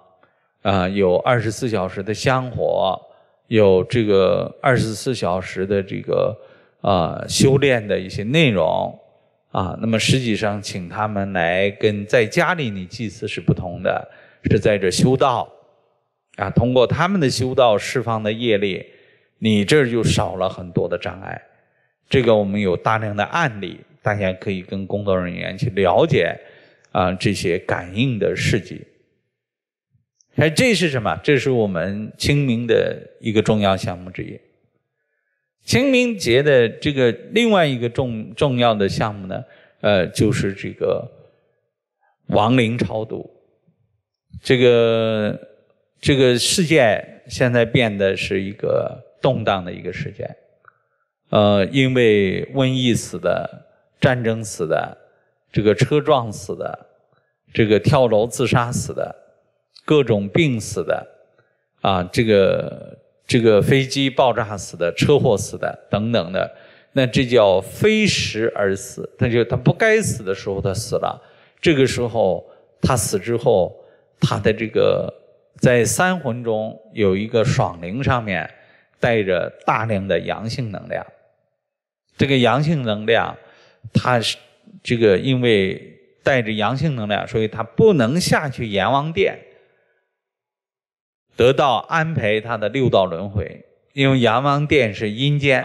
啊，有二十四小时的香火，有这个二十四小时的这个啊修炼的一些内容。啊，那么实际上请他们来跟在家里你祭祀是不同的，是在这修道啊，通过他们的修道释放的业力，你这就少了很多的障碍。这个我们有大量的案例，大家可以跟工作人员去了解啊这些感应的事迹。哎，这是什么？这是我们清明的一个重要项目之一。清明节的这个另外一个重重要的项目呢，呃，就是这个亡灵超度。这个这个世界现在变得是一个动荡的一个世界，呃，因为瘟疫死的、战争死的、这个车撞死的、这个跳楼自杀死的、各种病死的，啊，这个。这个飞机爆炸死的、车祸死的等等的，那这叫非时而死。他就他不该死的时候他死了，这个时候他死之后，他的这个在三魂中有一个爽灵上面带着大量的阳性能量。这个阳性能量，它是这个因为带着阳性能量，所以它不能下去阎王殿。得到安排，他的六道轮回，因为阎王殿是阴间，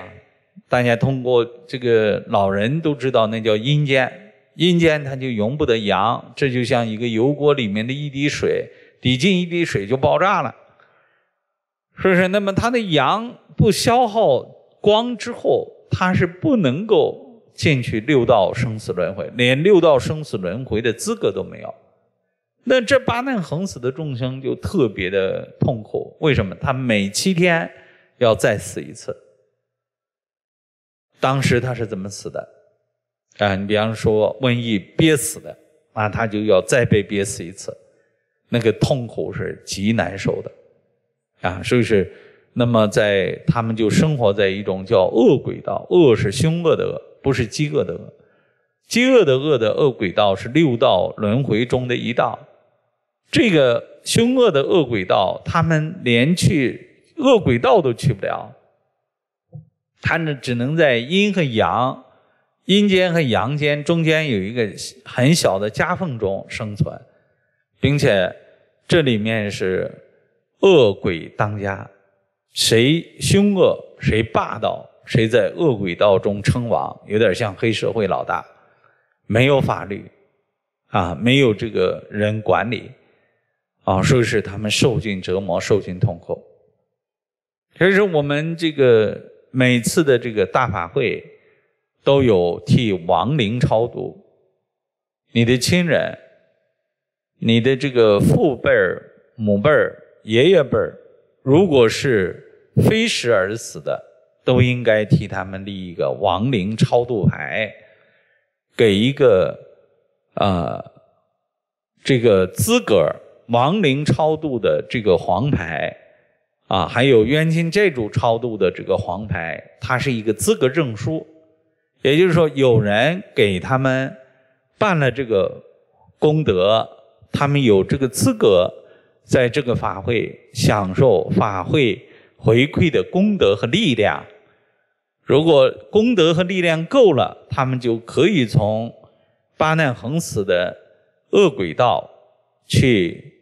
大家通过这个老人都知道，那叫阴间。阴间它就容不得阳，这就像一个油锅里面的一滴水，滴进一滴水就爆炸了。是不是？那么他的阳不消耗光之后，他是不能够进去六道生死轮回，连六道生死轮回的资格都没有。那这八难横死的众生就特别的痛苦，为什么？他每七天要再死一次。当时他是怎么死的？啊，你比方说瘟疫憋死的，那他就要再被憋死一次，那个痛苦是极难受的，啊，所以是那么在他们就生活在一种叫恶鬼道，恶是凶恶的恶，不是饥饿的饿，饥饿的饿的恶鬼道是六道轮回中的一道，这个凶恶的恶鬼道，他们连去恶鬼道都去不了，他们只能在阴和阳、阴间和阳间中间有一个很小的夹缝中生存，并且这里面是恶鬼当家，谁凶恶谁霸道，谁在恶鬼道中称王，有点像黑社会老大，没有法律，啊，没有这个人管理。啊，说是他们受尽折磨，受尽痛苦。所以说，我们这个每次的这个大法会，都有替亡灵超度。你的亲人，你的这个父辈儿、母辈儿、爷爷辈儿，如果是非时而死的，都应该替他们立一个亡灵超度牌，给一个啊这个资格儿。亡灵超度的这个黄牌啊，还有冤亲债主超度的这个黄牌，它是一个资格证书。也就是说，有人给他们办了这个功德，他们有这个资格在这个法会享受法会回馈的功德和力量。如果功德和力量够了，他们就可以从八难横死的恶鬼道去。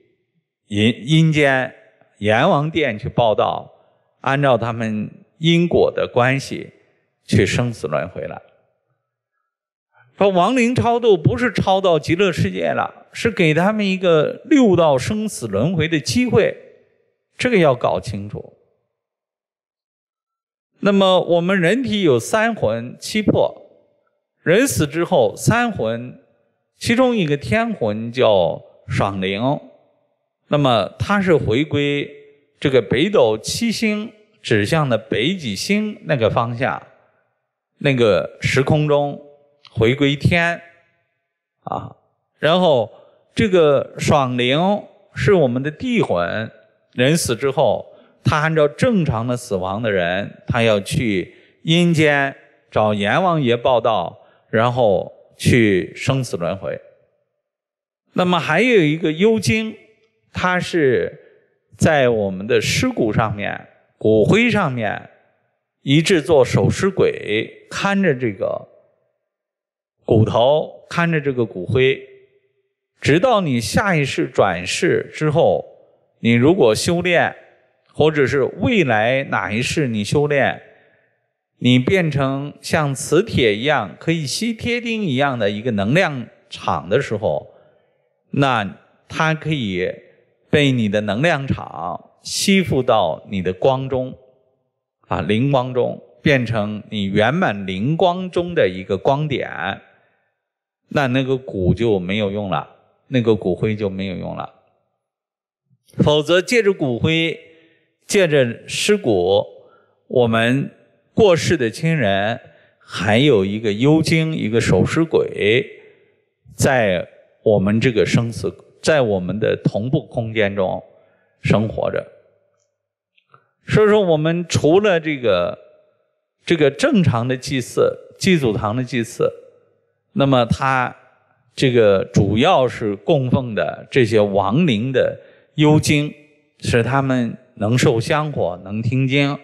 阴阴间阎王殿去报道，按照他们因果的关系去生死轮回了。说亡灵超度不是超到极乐世界了，是给他们一个六道生死轮回的机会，这个要搞清楚。那么我们人体有三魂七魄，人死之后三魂，其中一个天魂叫爽灵。那么它是回归这个北斗七星指向的北极星那个方向，那个时空中回归天啊。然后这个爽灵是我们的地魂，人死之后，他按照正常的死亡的人，他要去阴间找阎王爷报道，然后去生死轮回。那么还有一个幽精。他是在我们的尸骨上面、骨灰上面，一直做守尸鬼，看着这个骨头，看着这个骨灰，直到你下一世转世之后，你如果修炼，或者是未来哪一世你修炼，你变成像磁铁一样可以吸铁钉一样的一个能量场的时候，那它可以。被你的能量场吸附到你的光中，啊灵光中，变成你圆满灵光中的一个光点，那那个骨就没有用了，那个骨灰就没有用了。否则，借着骨灰，借着尸骨，我们过世的亲人还有一个幽精，一个守尸鬼，在我们这个生死。在我们的同步空间中生活着，所以说我们除了这个这个正常的祭祀、祭祖堂的祭祀，那么它这个主要是供奉的这些亡灵的幽精，使他们能受香火，能听经，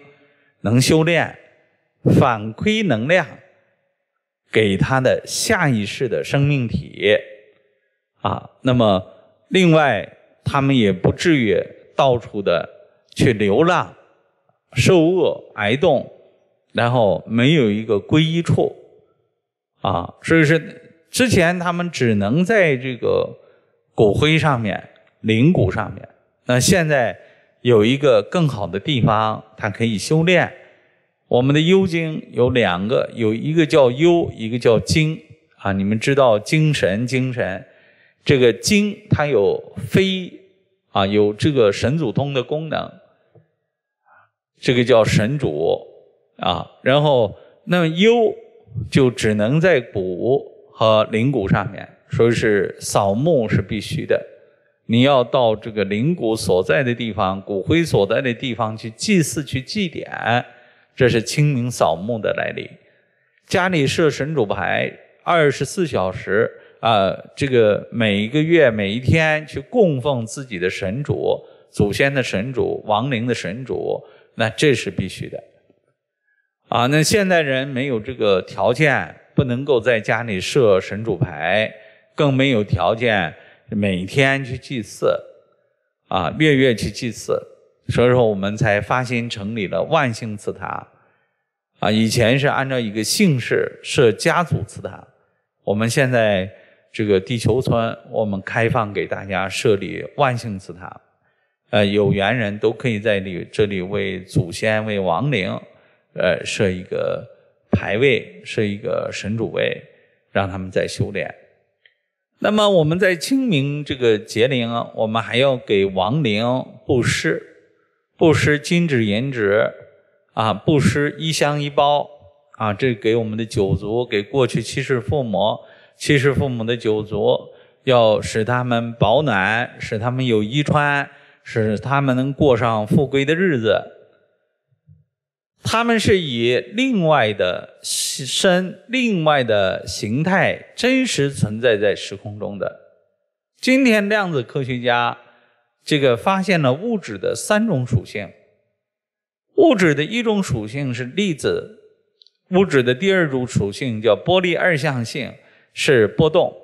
能修炼，反馈能量给他的下一世的生命体啊，那么。另外，他们也不至于到处的去流浪、受饿、挨冻，然后没有一个归依处啊。所以说，之前他们只能在这个骨灰上面、灵骨上面。那现在有一个更好的地方，它可以修炼。我们的幽精有两个，有一个叫幽，一个叫精啊。你们知道，精神，精神。这个“经它有非啊有这个神主通的功能，这个叫神主啊。然后那“幽”就只能在骨和灵骨上面，所以是扫墓是必须的。你要到这个灵骨所在的地方、骨灰所在的地方去祭祀、去祭典，这是清明扫墓的来历。家里设神主牌，二十四小时。啊，这个每一个月每一天去供奉自己的神主、祖先的神主、亡灵的神主，那这是必须的。啊，那现代人没有这个条件，不能够在家里设神主牌，更没有条件每天去祭祀，啊，月月去祭祀。所以说，我们才发心成立了万姓祠堂。啊，以前是按照一个姓氏设家族祠堂，我们现在。这个地球村，我们开放给大家设立万姓祠堂，呃，有缘人都可以在里这里为祖先、为亡灵，呃，设一个牌位，设一个神主位，让他们在修炼。那么我们在清明这个节灵，我们还要给亡灵布施，布施金纸银纸，啊，布施一香一包，啊，这给我们的九族，给过去七世父母。其实父母的九族，要使他们保暖，使他们有衣穿，使他们能过上富贵的日子。他们是以另外的身、另外的形态真实存在在时空中的。今天，量子科学家这个发现了物质的三种属性。物质的一种属性是粒子，物质的第二种属性叫波粒二象性。是波动，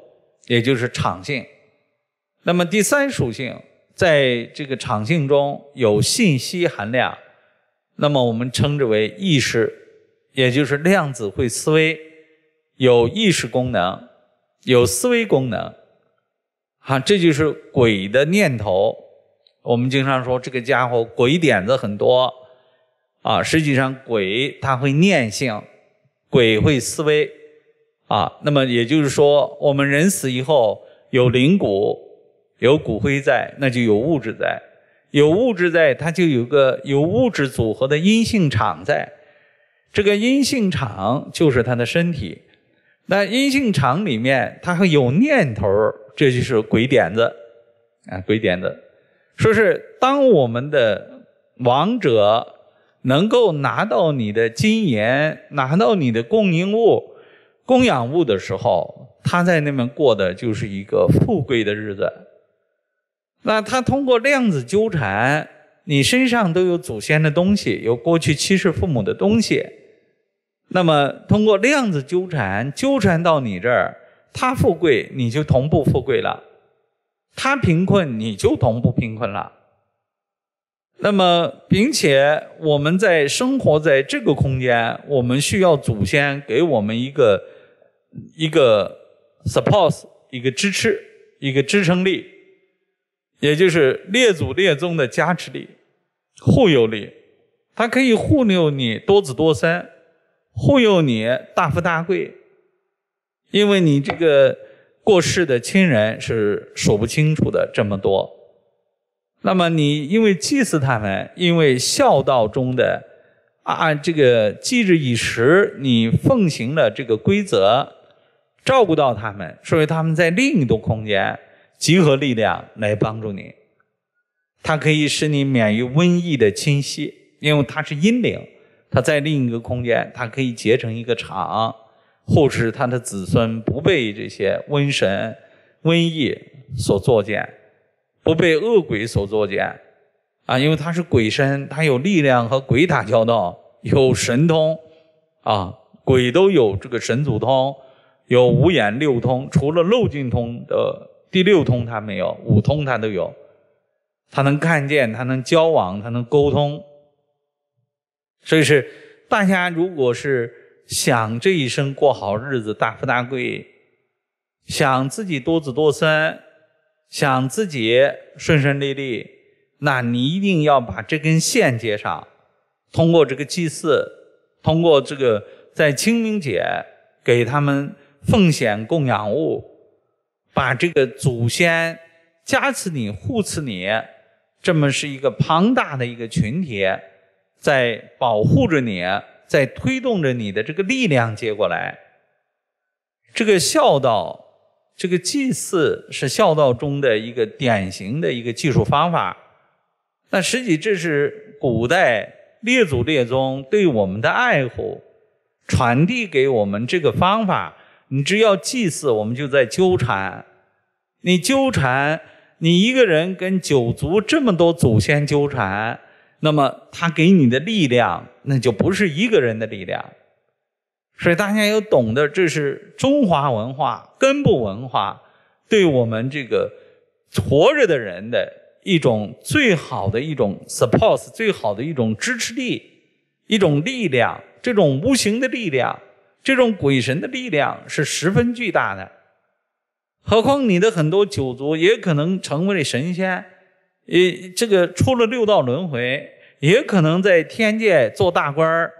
也就是场性。那么第三属性，在这个场性中有信息含量。那么我们称之为意识，也就是量子会思维，有意识功能，有思维功能。啊，这就是鬼的念头。我们经常说这个家伙鬼点子很多啊，实际上鬼他会念性，鬼会思维。啊，那么也就是说，我们人死以后有灵骨，有骨灰在，那就有物质在，有物质在，它就有个有物质组合的阴性场在。这个阴性场就是它的身体。那阴性场里面，它还有念头，这就是鬼点子啊，鬼点子。说是当我们的亡者能够拿到你的金盐，拿到你的供应物。供养物的时候，他在那边过的就是一个富贵的日子。那他通过量子纠缠，你身上都有祖先的东西，有过去七世父母的东西。那么通过量子纠缠，纠缠到你这儿，他富贵你就同步富贵了，他贫困你就同步贫困了。那么并且我们在生活在这个空间，我们需要祖先给我们一个。一个 support，一个支持，一个支撑力，也就是列祖列宗的加持力、护佑力。它可以护佑你多子多孙，护佑你大富大贵，因为你这个过世的亲人是数不清楚的这么多。那么你因为祭祀他们，因为孝道中的啊，这个祭日以时，你奉行了这个规则。照顾到他们，说明他们在另一个空间集合力量来帮助你。它可以使你免于瘟疫的侵袭，因为它是阴灵，它在另一个空间，它可以结成一个场，护持它的子孙不被这些瘟神、瘟疫所作践，不被恶鬼所作践。啊，因为它是鬼身，它有力量和鬼打交道，有 (laughs) 神通。啊，鬼都有这个神祖通。有五眼六通，除了漏尽通的第六通他没有，五通他都有。他能看见，他能交往，他能沟通。所以是大家如果是想这一生过好日子、大富大贵，想自己多子多孙，想自己顺顺利利，那你一定要把这根线接上。通过这个祭祀，通过这个在清明节给他们。奉献供养物，把这个祖先加持你护持你，这么是一个庞大的一个群体，在保护着你，在推动着你的这个力量接过来。这个孝道，这个祭祀是孝道中的一个典型的一个技术方法。那实际这是古代列祖列宗对我们的爱护，传递给我们这个方法。你只要祭祀，我们就在纠缠。你纠缠，你一个人跟九族这么多祖先纠缠，那么他给你的力量，那就不是一个人的力量。所以大家要懂得，这是中华文化根部文化，对我们这个活着的人的一种最好的一种 support，最好的一种支持力，一种力量，这种无形的力量。这种鬼神的力量是十分巨大的，何况你的很多九族也可能成为了神仙，呃，这个出了六道轮回，也可能在天界做大官儿，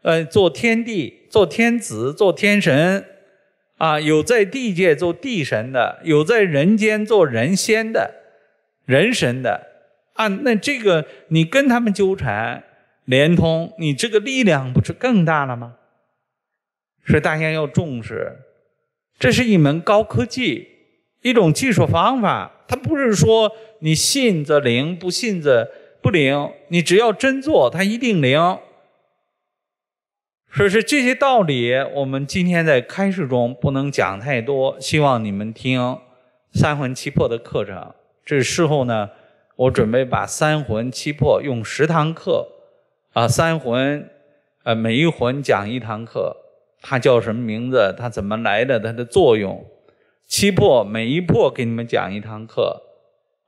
呃，做天帝、做天子、做天神，啊，有在地界做地神的，有在人间做人仙的人神的，啊，那这个你跟他们纠缠连通，你这个力量不是更大了吗？所以大家要重视，这是一门高科技，一种技术方法。它不是说你信则灵，不信则不灵。你只要真做，它一定灵。所以说这些道理，我们今天在开始中不能讲太多。希望你们听三魂七魄的课程。这事后呢，我准备把三魂七魄用十堂课啊，三魂，呃，每一魂讲一堂课。他叫什么名字？他怎么来的？他的作用？七魄，每一魄给你们讲一堂课，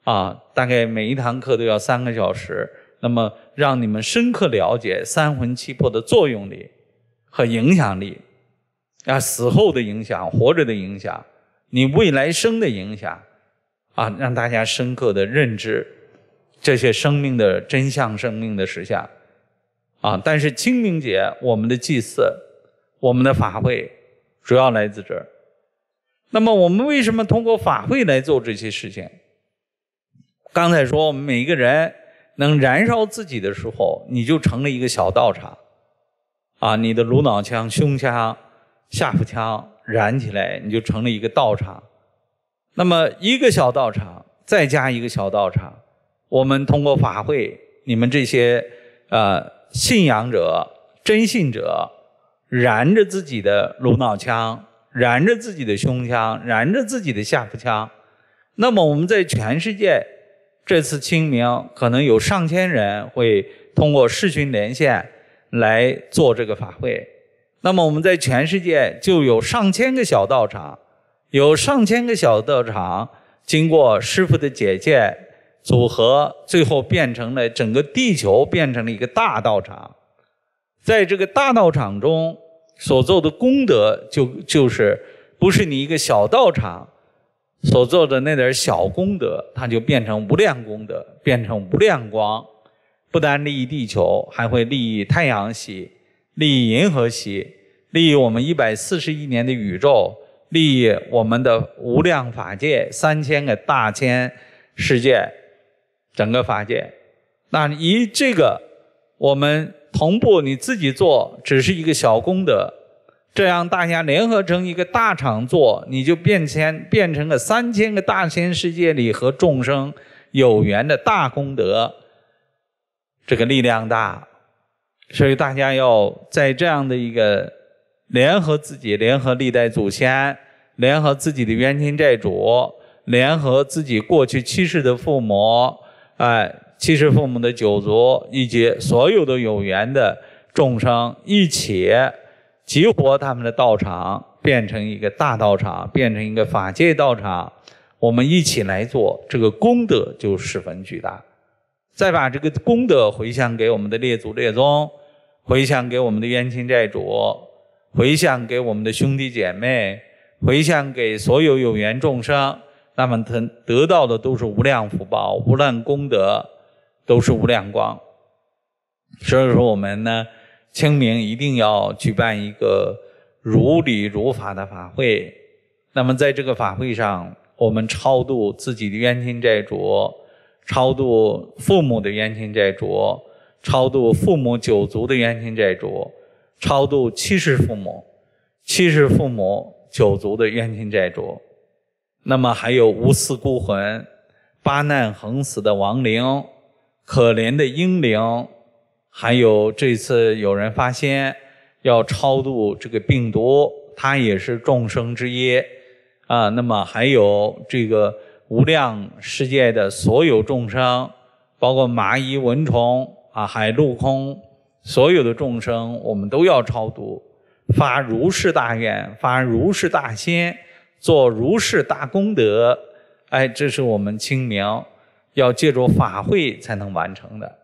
啊，大概每一堂课都要三个小时。那么让你们深刻了解三魂七魄的作用力和影响力，啊，死后的影响，活着的影响，你未来生的影响，啊，让大家深刻的认知这些生命的真相，生命的实相，啊，但是清明节我们的祭祀。我们的法会主要来自这儿。那么我们为什么通过法会来做这些事情？刚才说我们每一个人能燃烧自己的时候，你就成了一个小道场，啊，你的颅脑腔、胸腔、下腹腔燃起来，你就成了一个道场。那么一个小道场，再加一个小道场，我们通过法会，你们这些呃信仰者、真信者。燃着自己的颅脑腔，燃着自己的胸腔，燃着自己的下腹腔。那么我们在全世界，这次清明可能有上千人会通过视讯连线来做这个法会。那么我们在全世界就有上千个小道场，有上千个小道场经过师傅的解戒组合，最后变成了整个地球变成了一个大道场。在这个大道场中所做的功德，就就是不是你一个小道场所做的那点小功德，它就变成无量功德，变成无量光，不单利益地球，还会利益太阳系、利益银河系、利益我们一百四十亿年的宇宙、利益我们的无量法界三千个大千世界整个法界。那以这个我们。同步你自己做，只是一个小功德；这样大家联合成一个大厂做，你就变迁变成了三千个大千世界里和众生有缘的大功德，这个力量大。所以大家要在这样的一个联合自己、联合历代祖先、联合自己的冤亲债主、联合自己过去七世的父母，哎。其实父母的九族以及所有的有缘的众生一起激活他们的道场，变成一个大道场，变成一个法界道场，我们一起来做，这个功德就十分巨大。再把这个功德回向给我们的列祖列宗，回向给我们的冤亲债主，回向给我们的兄弟姐妹，回向给所有有缘众生，那么他得到的都是无量福报、无量功德。都是无量光，所以说我们呢，清明一定要举办一个如理如法的法会。那么在这个法会上，我们超度自己的冤亲债主，超度父母的冤亲债主，超度父母九族的冤亲债主，超度七世父母、七世父母九族的冤亲债主。那么还有无私孤魂、八难横死的亡灵。可怜的婴灵，还有这次有人发现要超度这个病毒，它也是众生之一啊。那么还有这个无量世界的所有众生，包括蚂蚁、蚊虫啊，海陆空所有的众生，我们都要超度，发如是大愿，发如是大心，做如是大功德。哎，这是我们清明。要借助法会才能完成的，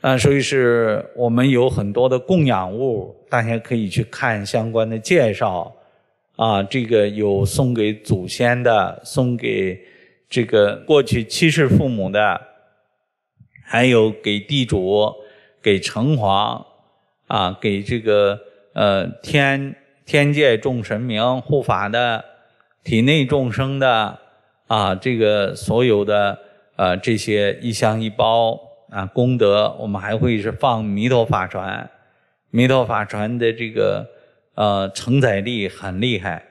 啊，所以是我们有很多的供养物，大家可以去看相关的介绍。啊，这个有送给祖先的，送给这个过去七世父母的，还有给地主、给城隍啊，给这个呃天天界众神明护法的，体内众生的。啊，这个所有的呃，这些一箱一包啊，功德，我们还会是放弥陀法船。弥陀法船的这个呃承载力很厉害，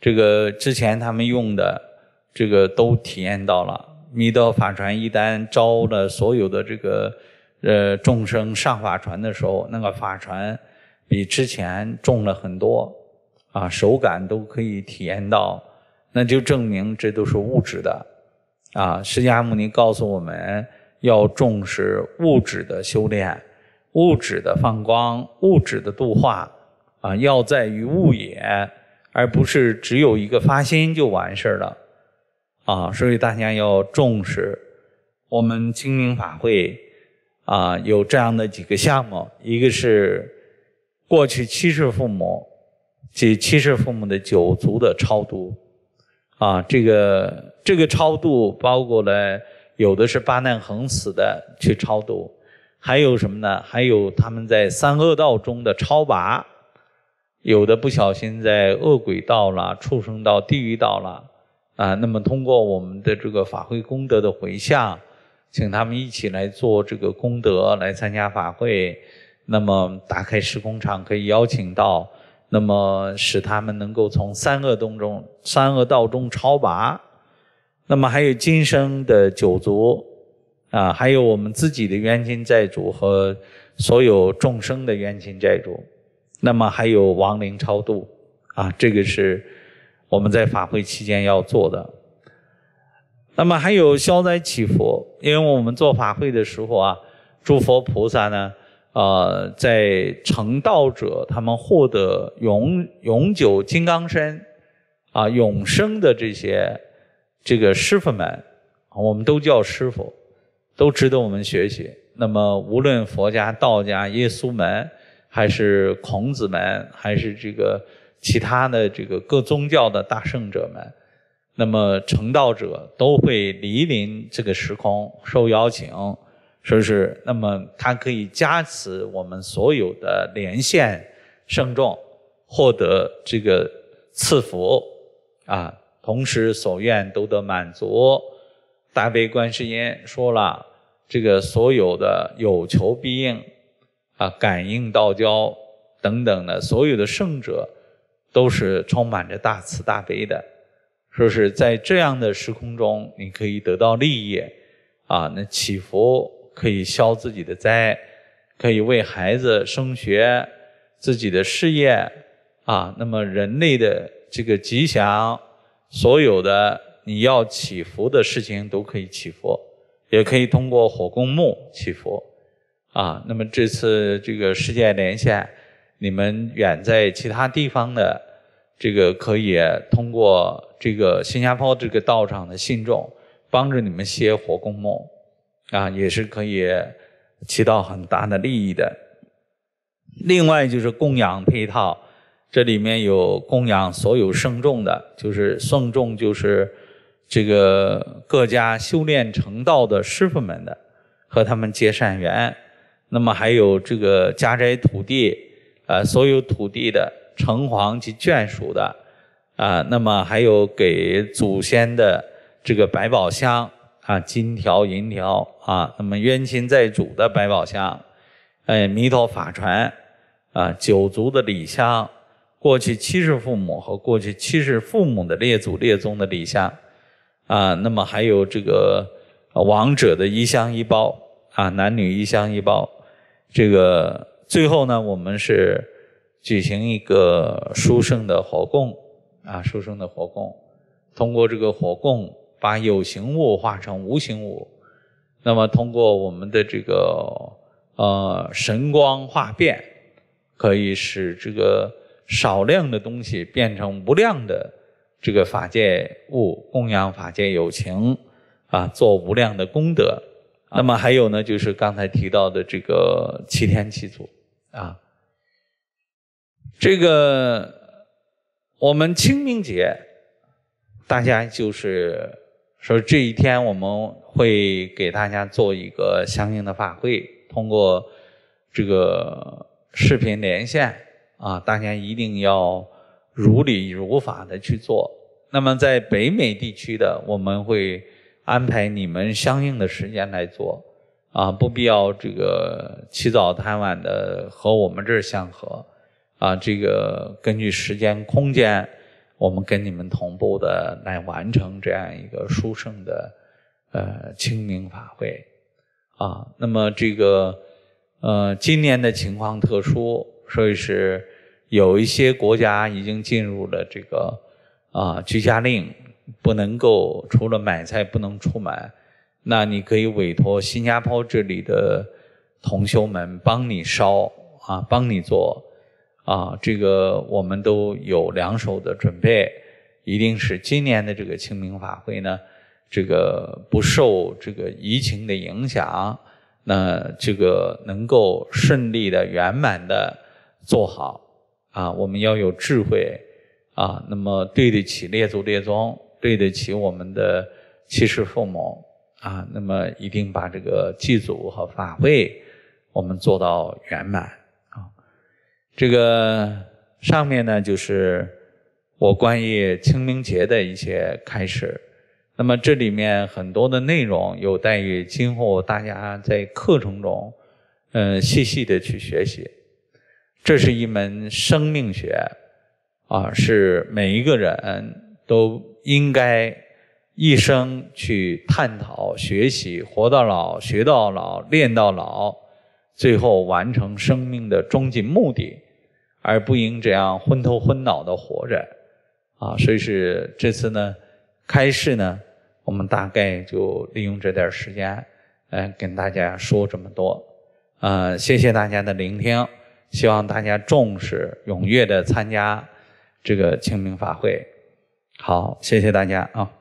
这个之前他们用的这个都体验到了。弥陀法船一旦招了所有的这个呃众生上法船的时候，那个法船比之前重了很多，啊，手感都可以体验到。那就证明这都是物质的啊！释迦牟尼告诉我们要重视物质的修炼、物质的放光、物质的度化啊，要在于物也，而不是只有一个发心就完事儿了啊！所以大家要重视我们清明法会啊，有这样的几个项目：一个是过去七世父母及七世父母的九族的超度。啊，这个这个超度包括了有的是八难横死的去超度，还有什么呢？还有他们在三恶道中的超拔，有的不小心在恶鬼道了、畜生道、地狱道了啊，那么通过我们的这个法会功德的回向，请他们一起来做这个功德，来参加法会，那么打开时空场，可以邀请到。那么使他们能够从三恶洞中、三恶道中超拔。那么还有今生的九族啊，还有我们自己的冤亲债主和所有众生的冤亲债主。那么还有亡灵超度啊，这个是我们在法会期间要做的。那么还有消灾祈福，因为我们做法会的时候啊，诸佛菩萨呢。呃，在成道者他们获得永永久金刚身啊永生的这些这个师傅们，我们都叫师傅，都值得我们学习。那么无论佛家、道家、耶稣门，还是孔子门，还是这个其他的这个各宗教的大圣者们，那么成道者都会莅临这个时空，受邀请。说是那么，他可以加持我们所有的连线圣众，获得这个赐福啊，同时所愿都得满足。大悲观世音说了，这个所有的有求必应啊，感应道交等等的，所有的圣者都是充满着大慈大悲的。说是在这样的时空中，你可以得到利益啊，那祈福。可以消自己的灾，可以为孩子升学、自己的事业啊。那么人类的这个吉祥，所有的你要祈福的事情都可以祈福，也可以通过火供木祈福啊。那么这次这个世界连线，你们远在其他地方的，这个可以通过这个新加坡这个道场的信众帮着你们歇火供木。啊，也是可以起到很大的利益的。另外就是供养配套，这里面有供养所有圣众的，就是圣众就是这个各家修炼成道的师傅们的和他们结善缘。那么还有这个家宅土地，呃，所有土地的城隍及眷属的啊，那么还有给祖先的这个百宝箱。啊，金条银条啊，那么冤亲债主的百宝箱，哎，弥陀法船啊，九族的礼箱，过去七世父母和过去七世父母的列祖列宗的礼箱啊，那么还有这个亡者的衣香衣包啊，男女衣香衣包，这个最后呢，我们是举行一个殊胜的火供啊，殊胜的火供，通过这个火供。把有形物化成无形物，那么通过我们的这个呃神光化变，可以使这个少量的东西变成无量的这个法界物，供养法界有情啊，做无量的功德。那么还有呢，就是刚才提到的这个七天七祖啊，这个我们清明节，大家就是。所以这一天我们会给大家做一个相应的法会，通过这个视频连线啊，大家一定要如理如法的去做。那么在北美地区的，我们会安排你们相应的时间来做，啊，不必要这个起早贪晚的和我们这儿相合，啊，这个根据时间、空间。我们跟你们同步的来完成这样一个殊胜的呃清明法会啊。那么这个呃今年的情况特殊，所以是有一些国家已经进入了这个啊居家令，不能够除了买菜不能出门。那你可以委托新加坡这里的同修们帮你烧啊，帮你做。啊，这个我们都有两手的准备，一定是今年的这个清明法会呢，这个不受这个疫情的影响，那这个能够顺利的、圆满的做好啊，我们要有智慧啊，那么对得起列祖列宗，对得起我们的七世父母啊，那么一定把这个祭祖和法会我们做到圆满。这个上面呢，就是我关于清明节的一些开始。那么这里面很多的内容有待于今后大家在课程中，嗯，细细的去学习。这是一门生命学，啊，是每一个人都应该一生去探讨、学习，活到老，学到老，练到老。最后完成生命的终极目的，而不应这样昏头昏脑的活着，啊，所以是这次呢开示呢，我们大概就利用这点时间，嗯，跟大家说这么多，啊，谢谢大家的聆听，希望大家重视，踊跃的参加这个清明法会，好，谢谢大家啊。